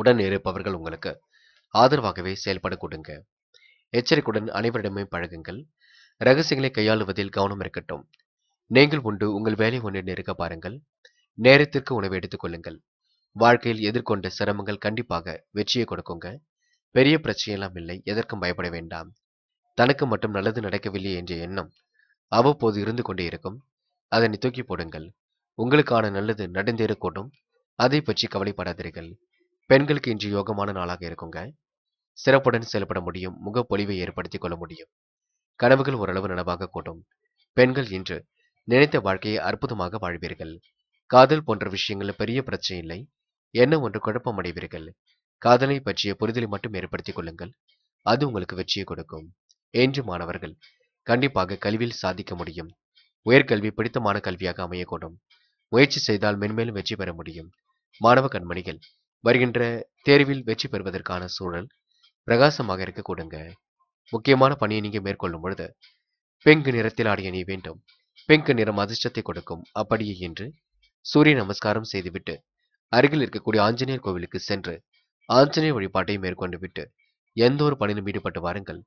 உடன் இருப்பவர்கள் உங்களுக்கு ஆதரவாகவே செயல்பட கொடுங்க எச்சரிக்கையுடன் அனைவரிடமே பழகுங்கள் ரகசியங்களை கையாளுவதில் கவனம் இருக்கட்டும் நீங்கள் உண்டு உங்கள் வேலை ஒன்றை நெருக்க பாருங்கள் நேரத்திற்கு உணவு கொள்ளுங்கள் வாழ்க்கையில் எதிர்கொண்ட சிரமங்கள் கண்டிப்பாக வெற்றியை கொடுக்குங்க பெரிய பிரச்சனையெல்லாம் இல்லை எதற்கும் பயப்பட வேண்டாம் தனக்கு மட்டும் நல்லது நடக்கவில்லை என்ற எண்ணம் அவ்வப்போது இருந்து கொண்டே இருக்கும் அதனை தூக்கி போடுங்கள் உங்களுக்கான நல்லது நடந்தேறக்கூடும் அதை பற்றி கவலைப்படாதீர்கள் பெண்களுக்கு இன்று யோகமான நாளாக இருக்குங்க சிறப்புடன் செயல்பட முடியும் முகப்பொழிவை ஏற்படுத்திக் கொள்ள முடியும் கனவுகள் ஓரளவு நனவாக கூடும் பெண்கள் இன்று நினைத்த வாழ்க்கையை அற்புதமாக வாழ்வீர்கள் காதல் போன்ற விஷயங்கள் பெரிய பிரச்சனை இல்லை என்ன ஒன்று குழப்பம் அடைவீர்கள் காதலை பற்றிய புரிதலை மட்டும் ஏற்படுத்திக் கொள்ளுங்கள் அது உங்களுக்கு வெற்றியை கொடுக்கும் என்று மாணவர்கள் கண்டிப்பாக கல்வியில் சாதிக்க முடியும் உயர்கல்வி பிடித்தமான கல்வியாக அமையக்கூடும் முயற்சி செய்தால் மென்மேலும் வெற்றி பெற முடியும் மாணவ கண்மணிகள் வருகின்ற தேர்வில் வெற்றி பெறுவதற்கான சூழல் பிரகாசமாக இருக்க கொடுங்க முக்கியமான பணியை நீங்க மேற்கொள்ளும் பொழுது பிங்க் நிறத்தில் ஆடிய நீ வேண்டும் பிங்க் நிறம் அதிர்ஷ்டத்தை கொடுக்கும் அப்படியே என்று சூரிய நமஸ்காரம் செய்துவிட்டு அருகில் இருக்கக்கூடிய ஆஞ்சநேயர் கோவிலுக்கு சென்று ஆஞ்சநேயர் வழிபாட்டை மேற்கொண்டு விட்டு எந்த ஒரு பணியிலும் ஈடுபட்டு வாருங்கள்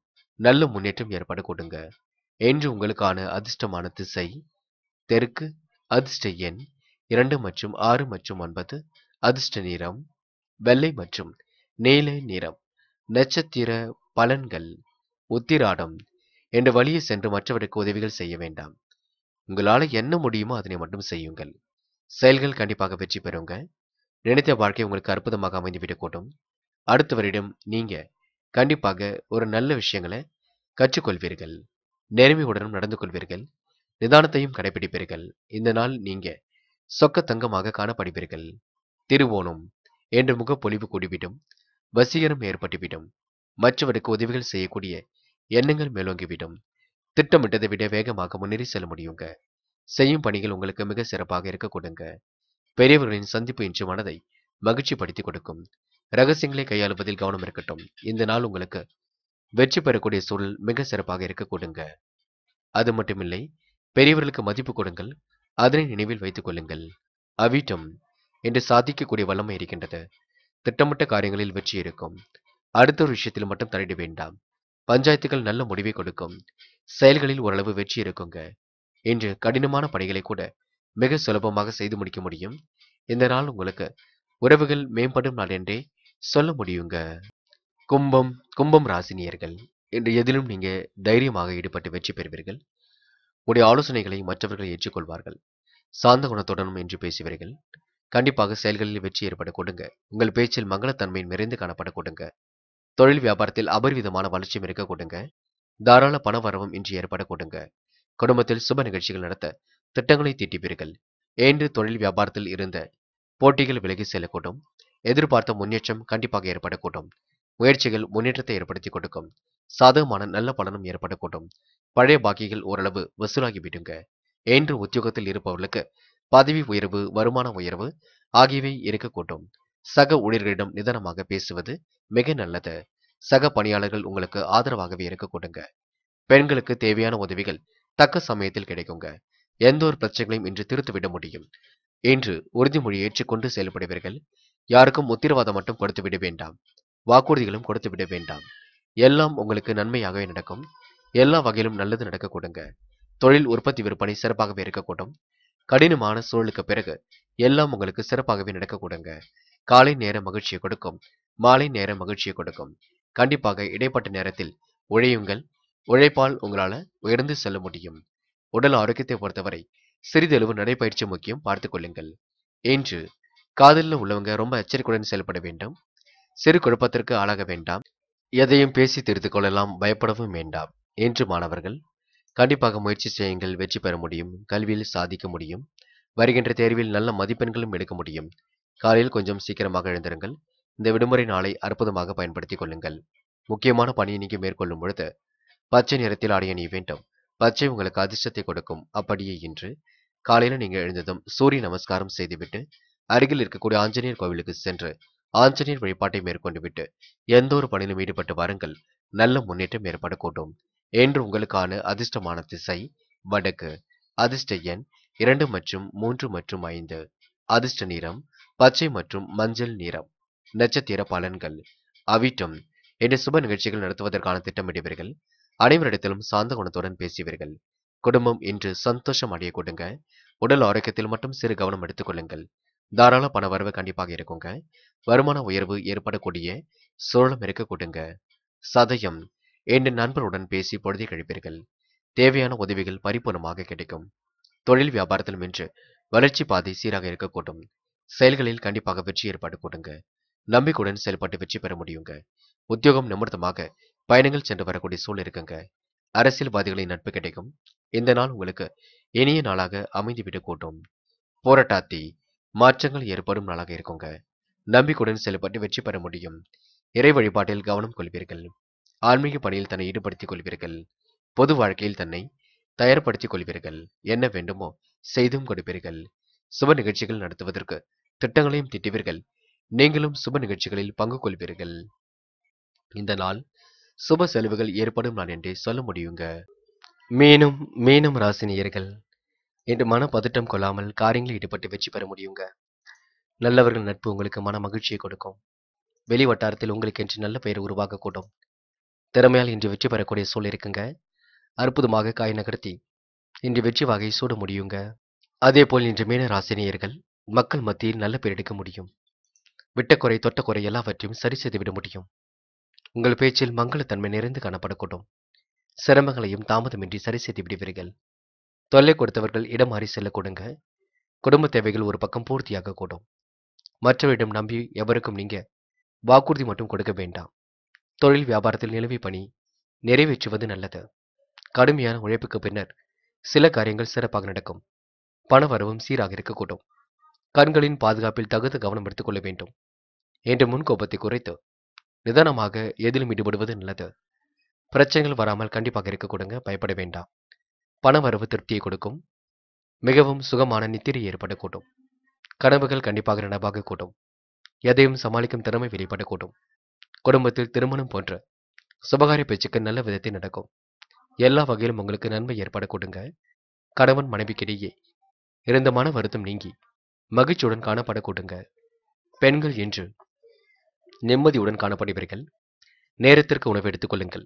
நல்ல முன்னேற்றம் ஏற்பட கொடுங்க என்று உங்களுக்கான அதிர்ஷ்டமான திசை தெற்கு அதிர்ஷ்ட எண் இரண்டு மற்றும் ஆறு மற்றும் ஒன்பது அதிர்ஷ்ட நிறம் வெள்ளை மற்றும் நீல நிறம் நட்சத்திர பலன்கள் உத்திராடம் என்ற வழியை சென்று மற்றவருக்கு உதவிகள் செய்ய வேண்டாம் உங்களால் என்ன முடியுமோ அதனை மட்டும் செய்யுங்கள் செயல்கள் கண்டிப்பாக வெற்றி பெறுங்க நினைத்த வாழ்க்கை உங்களுக்கு அற்புதமாக அமைந்துவிடக்கூடும் அடுத்தவரிடம் நீங்க கண்டிப்பாக ஒரு நல்ல விஷயங்களை கற்றுக்கொள்வீர்கள் நேர்மையுடனும் நடந்து கொள்வீர்கள் நிதானத்தையும் கடைபிடிப்பீர்கள் இந்த நாள் நீங்கள் சொக்க தங்கமாக காணப்படுவீர்கள் திருவோணம் என்று முகப்பொழிவு கூடிவிடும் வசீகரம் ஏற்பட்டுவிடும் மற்றவருக்கு உதவிகள் செய்யக்கூடிய எண்ணங்கள் மேலோங்கிவிடும் திட்டமிட்டதை விட வேகமாக முன்னேறி செல்ல முடியுங்க செய்யும் பணிகள் உங்களுக்கு மிக சிறப்பாக இருக்க கொடுங்க பெரியவர்களின் சந்திப்பு இன்று மனதை மகிழ்ச்சி படுத்தி கொடுக்கும் ரகசியங்களை கையாளுவதில் கவனம் இருக்கட்டும் இந்த நாள் உங்களுக்கு வெற்றி பெறக்கூடிய சூழல் மிக சிறப்பாக இருக்க கொடுங்க அது மட்டுமில்லை பெரியவர்களுக்கு மதிப்பு கொடுங்கள் அதனை நினைவில் வைத்துக் கொள்ளுங்கள் அவ்விட்டம் என்று சாதிக்கக்கூடிய வல்லமை இருக்கின்றது திட்டமிட்ட காரியங்களில் வெற்றி இருக்கும் அடுத்த ஒரு விஷயத்தில் மட்டும் தலையிட வேண்டாம் பஞ்சாயத்துகள் நல்ல முடிவை கொடுக்கும் செயல்களில் ஓரளவு வெற்றி இருக்குங்க இன்று கடினமான பணிகளை கூட மிக சுலபமாக செய்து முடிக்க முடியும் இந்த நாள் உங்களுக்கு உறவுகள் மேம்படும் நாள் என்றே சொல்ல முடியுங்க கும்பம் கும்பம் ராசினியர்கள் என்று எதிலும் நீங்க தைரியமாக ஈடுபட்டு வெற்றி பெறுவீர்கள் உடைய ஆலோசனைகளை மற்றவர்கள் ஏற்றுக்கொள்வார்கள் சார்ந்த குணத்துடனும் என்று பேசுவீர்கள் கண்டிப்பாக செயல்களில் வெற்றி ஏற்பட கொடுங்க உங்கள் பேச்சில் மங்களத்தன்மை நிறைந்து காணப்பட கொடுங்க தொழில் வியாபாரத்தில் அபரிவிதமான வளர்ச்சியும் இருக்க கொடுங்க தாராள பண வரவும் இன்று ஏற்பட கொடுங்க குடும்பத்தில் சுப நிகழ்ச்சிகள் நடத்த திட்டங்களை தீட்டிப்பீர்கள் ஏன்று தொழில் வியாபாரத்தில் இருந்த போட்டிகள் விலகி செல்லக்கூடும் எதிர்பார்த்த முன்னேற்றம் கண்டிப்பாக ஏற்படக்கூடும் முயற்சிகள் முன்னேற்றத்தை ஏற்படுத்தி கொடுக்கும் சாதகமான நல்ல பலனும் ஏற்படக்கூடும் பழைய பாக்கிகள் ஓரளவு வசூலாகிவிடுங்க என்று உத்தியோகத்தில் இருப்பவர்களுக்கு பதவி உயர்வு வருமான உயர்வு ஆகியவை இருக்கக்கூடும் சக ஊழியர்களிடம் நிதானமாக பேசுவது மிக நல்லது சக பணியாளர்கள் உங்களுக்கு ஆதரவாகவே இருக்கக்கூடுங்க பெண்களுக்கு தேவையான உதவிகள் தக்க சமயத்தில் கிடைக்குங்க எந்த ஒரு பிரச்சனைகளையும் இன்று திருத்துவிட முடியும் என்று உறுதிமொழி ஏற்றுக்கொண்டு செயல்படுவீர்கள் யாருக்கும் உத்திரவாதம் மட்டும் கொடுத்து விட வேண்டாம் வாக்குறுதிகளும் கொடுத்து விட வேண்டாம் எல்லாம் உங்களுக்கு நன்மையாகவே நடக்கும் எல்லா வகையிலும் நல்லது நடக்க தொழில் உற்பத்தி விற்பனை சிறப்பாகவே இருக்கக்கூடும் கடினமான சூழலுக்கு பிறகு எல்லாம் உங்களுக்கு சிறப்பாகவே நடக்க காலை நேர மகிழ்ச்சியை கொடுக்கும் மாலை நேர மகிழ்ச்சியை கொடுக்கும் கண்டிப்பாக இடைப்பட்ட நேரத்தில் உழையுங்கள் உழைப்பால் உங்களால உயர்ந்து செல்ல முடியும் உடல் ஆரோக்கியத்தை பொறுத்தவரை சிறிதளவு நடைபயிற்சி முக்கியம் பார்த்து கொள்ளுங்கள் இன்று காதலில் உள்ளவங்க ரொம்ப எச்சரிக்கையுடன் செயல்பட வேண்டும் சிறு குழப்பத்திற்கு ஆளாக வேண்டாம் எதையும் பேசி தெரிந்து கொள்ளலாம் பயப்படவும் வேண்டாம் என்று மாணவர்கள் கண்டிப்பாக முயற்சி செய்யுங்கள் வெற்றி பெற முடியும் கல்வியில் சாதிக்க முடியும் வருகின்ற தேர்வில் நல்ல மதிப்பெண்களும் எடுக்க முடியும் காலையில் கொஞ்சம் சீக்கிரமாக எழுந்திருங்கள் இந்த விடுமுறை நாளை அற்புதமாக பயன்படுத்திக் கொள்ளுங்கள் முக்கியமான பணியை நீங்கள் மேற்கொள்ளும் பொழுது பச்சை நிறத்தில் ஆடிய நீ வேண்டும் பச்சை உங்களுக்கு அதிர்ஷ்டத்தை கொடுக்கும் அப்படியே இன்று காலையில் நீங்கள் எழுந்ததும் சூரிய நமஸ்காரம் செய்துவிட்டு அருகில் இருக்கக்கூடிய ஆஞ்சநேயர் கோவிலுக்கு சென்று ஆஞ்சநேயர் வழிபாட்டை மேற்கொண்டு விட்டு எந்த ஒரு பணியிலும் ஈடுபட்டு வாருங்கள் நல்ல முன்னேற்றம் கூட்டும் என்று உங்களுக்கான அதிர்ஷ்டமான திசை வடக்கு அதிர்ஷ்ட எண் இரண்டு மற்றும் மூன்று மற்றும் ஐந்து அதிர்ஷ்ட நிறம் பச்சை மற்றும் மஞ்சள் நிறம் நட்சத்திர பலன்கள் அவிட்டம் என்று சுப நிகழ்ச்சிகள் நடத்துவதற்கான திட்டமிடுவீர்கள் அனைவரிடத்திலும் சாந்த குணத்துடன் பேசுவீர்கள் குடும்பம் இன்று சந்தோஷம் அடைய கொடுங்க உடல் ஆரோக்கியத்தில் மட்டும் சிறு கவனம் எடுத்துக்கொள்ளுங்கள் தாராள பண வரவு கண்டிப்பாக இருக்குங்க வருமான உயர்வு ஏற்படக்கூடிய சூழலம் இருக்க கொடுங்க சதயம் என்று நண்பருடன் பேசி பொழுதை கழிப்பீர்கள் தேவையான உதவிகள் பரிபூர்ணமாக கிடைக்கும் தொழில் வியாபாரத்திலும் இன்று வளர்ச்சி பாதை சீராக இருக்கக்கூடும் செயல்களில் கண்டிப்பாக வெற்றி ஏற்பாடு கொடுங்க நம்பிக்கையுடன் செயல்பட்டு வெற்றி பெற முடியுங்க உத்தியோகம் நிமிர்த்தமாக பயணங்கள் சென்று வரக்கூடிய சூழல் இருக்குங்க அரசியல்வாதிகளின் நட்பு கிடைக்கும் இந்த நாள் உங்களுக்கு இனிய நாளாக அமைந்துவிடக் கூட்டும் போராட்டாத்தி மாற்றங்கள் ஏற்படும் நாளாக இருக்குங்க நம்பிக்கையுடன் செயல்பட்டு வெற்றி பெற முடியும் இறை வழிபாட்டில் கவனம் கொள்வீர்கள் ஆன்மீக பணியில் தன்னை ஈடுபடுத்திக் கொள்வீர்கள் பொது வாழ்க்கையில் தன்னை தயார்படுத்திக் கொள்வீர்கள் என்ன வேண்டுமோ செய்தும் கொடுப்பீர்கள் சுப நிகழ்ச்சிகள் நடத்துவதற்கு திட்டங்களையும் திட்டுவீர்கள் நீங்களும் சுப நிகழ்ச்சிகளில் பங்கு கொள்வீர்கள் இந்த நாள் சுப செலவுகள் ஏற்படும் நான் என்றே சொல்ல முடியுங்க மீனும் மீனும் ராசினியர்கள் என்று மன பதட்டம் கொள்ளாமல் காரியங்களில் ஈடுபட்டு வெற்றி பெற முடியுங்க நல்லவர்கள் நட்பு உங்களுக்கு மன மகிழ்ச்சியை கொடுக்கும் வெளி வட்டாரத்தில் உங்களுக்கு என்று நல்ல பெயர் உருவாக்கக்கூடும் திறமையால் இன்று வெற்றி பெறக்கூடிய சூழ் இருக்குங்க அற்புதமாக காய் நகர்த்தி இன்று வெற்றி வகை சூட முடியுங்க அதே போல் இன்று மீன ராசினியர்கள் மக்கள் மத்தியில் நல்ல பேர் எடுக்க முடியும் விட்டக்குறை தொட்டக்குறை எல்லாவற்றையும் சரி செய்துவிட முடியும் உங்கள் பேச்சில் மங்களத்தன்மை நிறைந்து காணப்படக்கூடும் சிரமங்களையும் தாமதமின்றி சரி செய்து விடுவீர்கள் தொல்லை கொடுத்தவர்கள் இடம் மாறி செல்ல கொடுங்க குடும்ப தேவைகள் ஒரு பக்கம் பூர்த்தியாக கூடும் மற்றவரிடம் நம்பி எவருக்கும் நீங்க வாக்குறுதி மட்டும் கொடுக்க வேண்டாம் தொழில் வியாபாரத்தில் நிலவி பணி நிறைவேற்றுவது நல்லது கடுமையான உழைப்புக்கு பின்னர் சில காரியங்கள் சிறப்பாக நடக்கும் பண வரவும் சீராக இருக்கக்கூடும் கண்களின் பாதுகாப்பில் தகுந்த கவனம் எடுத்துக்கொள்ள வேண்டும் என்று முன்கோபத்தை குறைத்து நிதானமாக எதிலும் ஈடுபடுவது நல்லது பிரச்சனைகள் வராமல் கண்டிப்பாக இருக்கக்கூடுங்க பயப்பட வேண்டாம் பண வரவு திருப்தியை கொடுக்கும் மிகவும் சுகமான நித்திரை ஏற்படக்கூடும் கனவுகள் கண்டிப்பாக நனவாக கூடும் எதையும் சமாளிக்கும் திறமை வெளிப்படக்கூடும் குடும்பத்தில் திருமணம் போன்ற சுபகாரிய பேச்சுக்கு நல்ல விதத்தில் நடக்கும் எல்லா வகையிலும் உங்களுக்கு நன்மை ஏற்பாடு கொடுங்க கணவன் மனைவிக்கிடையே இருந்த மன வருத்தம் நீங்கி மகிழ்ச்சியுடன் காணப்பட கொடுங்க பெண்கள் என்று நிம்மதியுடன் காணப்படுவீர்கள் நேரத்திற்கு உணவு கொள்ளுங்கள்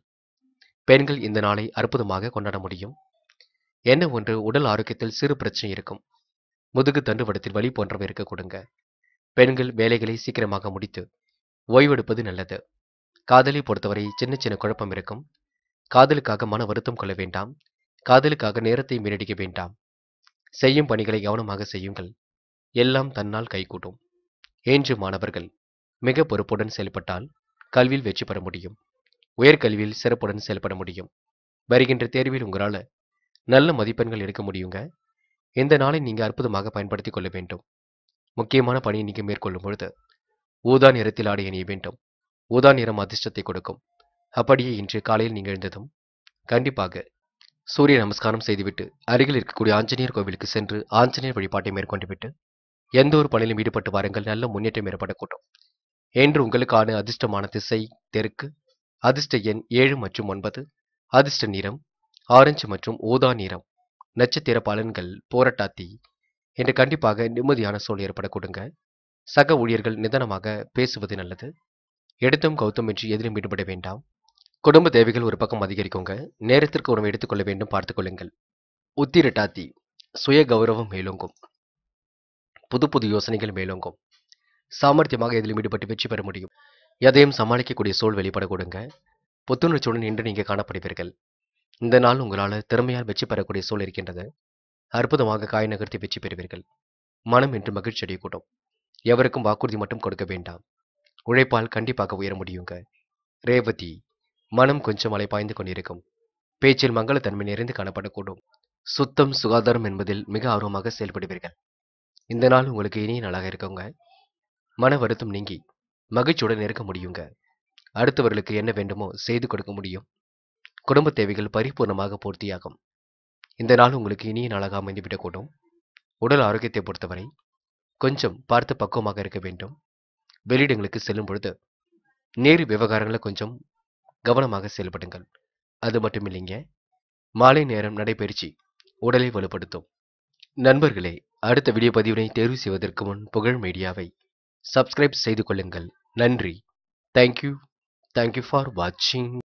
பெண்கள் இந்த நாளை அற்புதமாக கொண்டாட முடியும் என்ன ஒன்று உடல் ஆரோக்கியத்தில் சிறு பிரச்சனை இருக்கும் முதுகு தண்டுவடத்தில் வலி போன்றவை இருக்க கொடுங்க பெண்கள் வேலைகளை சீக்கிரமாக முடித்து ஓய்வெடுப்பது நல்லது காதலை பொறுத்தவரை சின்ன சின்ன குழப்பம் இருக்கும் காதலுக்காக மன வருத்தம் கொள்ள வேண்டாம் காதலுக்காக நேரத்தை மீனடிக்க வேண்டாம் செய்யும் பணிகளை கவனமாக செய்யுங்கள் எல்லாம் தன்னால் கைகூடும் ஏன்று மாணவர்கள் மிக பொறுப்புடன் செயல்பட்டால் கல்வியில் வெற்றி பெற முடியும் உயர்கல்வியில் சிறப்புடன் செயல்பட முடியும் வருகின்ற தேர்வில் உங்களால் நல்ல மதிப்பெண்கள் எடுக்க முடியுங்க இந்த நாளை நீங்கள் அற்புதமாக பயன்படுத்தி கொள்ள வேண்டும் முக்கியமான பணியை நீங்கள் மேற்கொள்ளும் பொழுது ஊதா நிறத்தில் ஆடை அணிய வேண்டும் ஊதா நிறம் அதிர்ஷ்டத்தை கொடுக்கும் அப்படியே இன்று காலையில் நீங்கள் எழுந்ததும் கண்டிப்பாக சூரிய நமஸ்காரம் செய்துவிட்டு அருகில் இருக்கக்கூடிய ஆஞ்சநேயர் கோவிலுக்கு சென்று ஆஞ்சநேயர் வழிபாட்டை மேற்கொண்டுவிட்டு எந்த ஒரு பணியிலும் ஈடுபட்டு வாருங்கள் நல்ல முன்னேற்றம் ஏற்படக்கூடும் என்று உங்களுக்கான அதிர்ஷ்டமான திசை தெற்கு அதிர்ஷ்ட எண் ஏழு மற்றும் ஒன்பது அதிர்ஷ்ட நிறம் ஆரஞ்சு மற்றும் ஓதா நிறம் நட்சத்திர பலன்கள் போராட்டாத்தி என்று கண்டிப்பாக நிம்மதியான சூழல் ஏற்படக்கூடுங்க சக ஊழியர்கள் நிதானமாக பேசுவது நல்லது எடுத்தும் கௌதம் என்று எதிலும் ஈடுபட வேண்டாம் குடும்ப தேவைகள் ஒரு பக்கம் அதிகரிக்குங்க நேரத்திற்கு உணவு எடுத்துக்கொள்ள வேண்டும் பார்த்துக்கொள்ளுங்கள் உத்திரட்டாத்தி சுய கௌரவம் மேலோங்கும் புது புது யோசனைகள் மேலோங்கும் சாமர்த்தியமாக எதிலும் ஈடுபட்டு வெற்றி பெற முடியும் எதையும் சமாளிக்கக்கூடிய சூழ் வெளிப்பட கொடுங்க புத்துணர்ச்சியுடன் இன்று நீங்கள் காணப்படுவீர்கள் இந்த நாள் உங்களால் திறமையால் வெற்றி பெறக்கூடிய சூழ் இருக்கின்றது அற்புதமாக காய் நகர்த்தி வெற்றி பெறுவீர்கள் மனம் என்று மகிழ்ச்சி அடையக்கூடும் எவருக்கும் வாக்குறுதி மட்டும் கொடுக்க வேண்டாம் உழைப்பால் கண்டிப்பாக உயர முடியுங்க ரேவதி மனம் கொஞ்சம் அலை பாய்ந்து கொண்டிருக்கும் பேச்சில் மங்களத்தன்மை நிறைந்து காணப்படக்கூடும் சுத்தம் சுகாதாரம் என்பதில் மிக ஆர்வமாக செயல்படுவீர்கள் இந்த நாள் உங்களுக்கு இனிய நாளாக இருக்குங்க மன வருத்தம் நீங்கி மகிழ்ச்சியுடன் இருக்க முடியுங்க அடுத்தவர்களுக்கு என்ன வேண்டுமோ செய்து கொடுக்க முடியும் குடும்ப தேவைகள் பரிபூர்ணமாக பூர்த்தியாகும் இந்த நாள் உங்களுக்கு இனிய நாளாக அமைந்துவிடக்கூடும் உடல் ஆரோக்கியத்தை பொறுத்தவரை கொஞ்சம் பார்த்து பக்குவமாக இருக்க வேண்டும் வெளியிடங்களுக்கு செல்லும் பொழுது நேரு விவகாரங்களை கொஞ்சம் கவனமாக செயல்படுங்கள் அது மட்டும் இல்லைங்க மாலை நேரம் நடைபயிற்சி உடலை வலுப்படுத்தும் நண்பர்களே அடுத்த வீடியோ பதிவினை தேர்வு செய்வதற்கு முன் புகழ் மீடியாவை சப்ஸ்கிரைப் செய்து கொள்ளுங்கள் நன்றி தேங்க்யூ தேங்க்யூ ஃபார் வாட்சிங்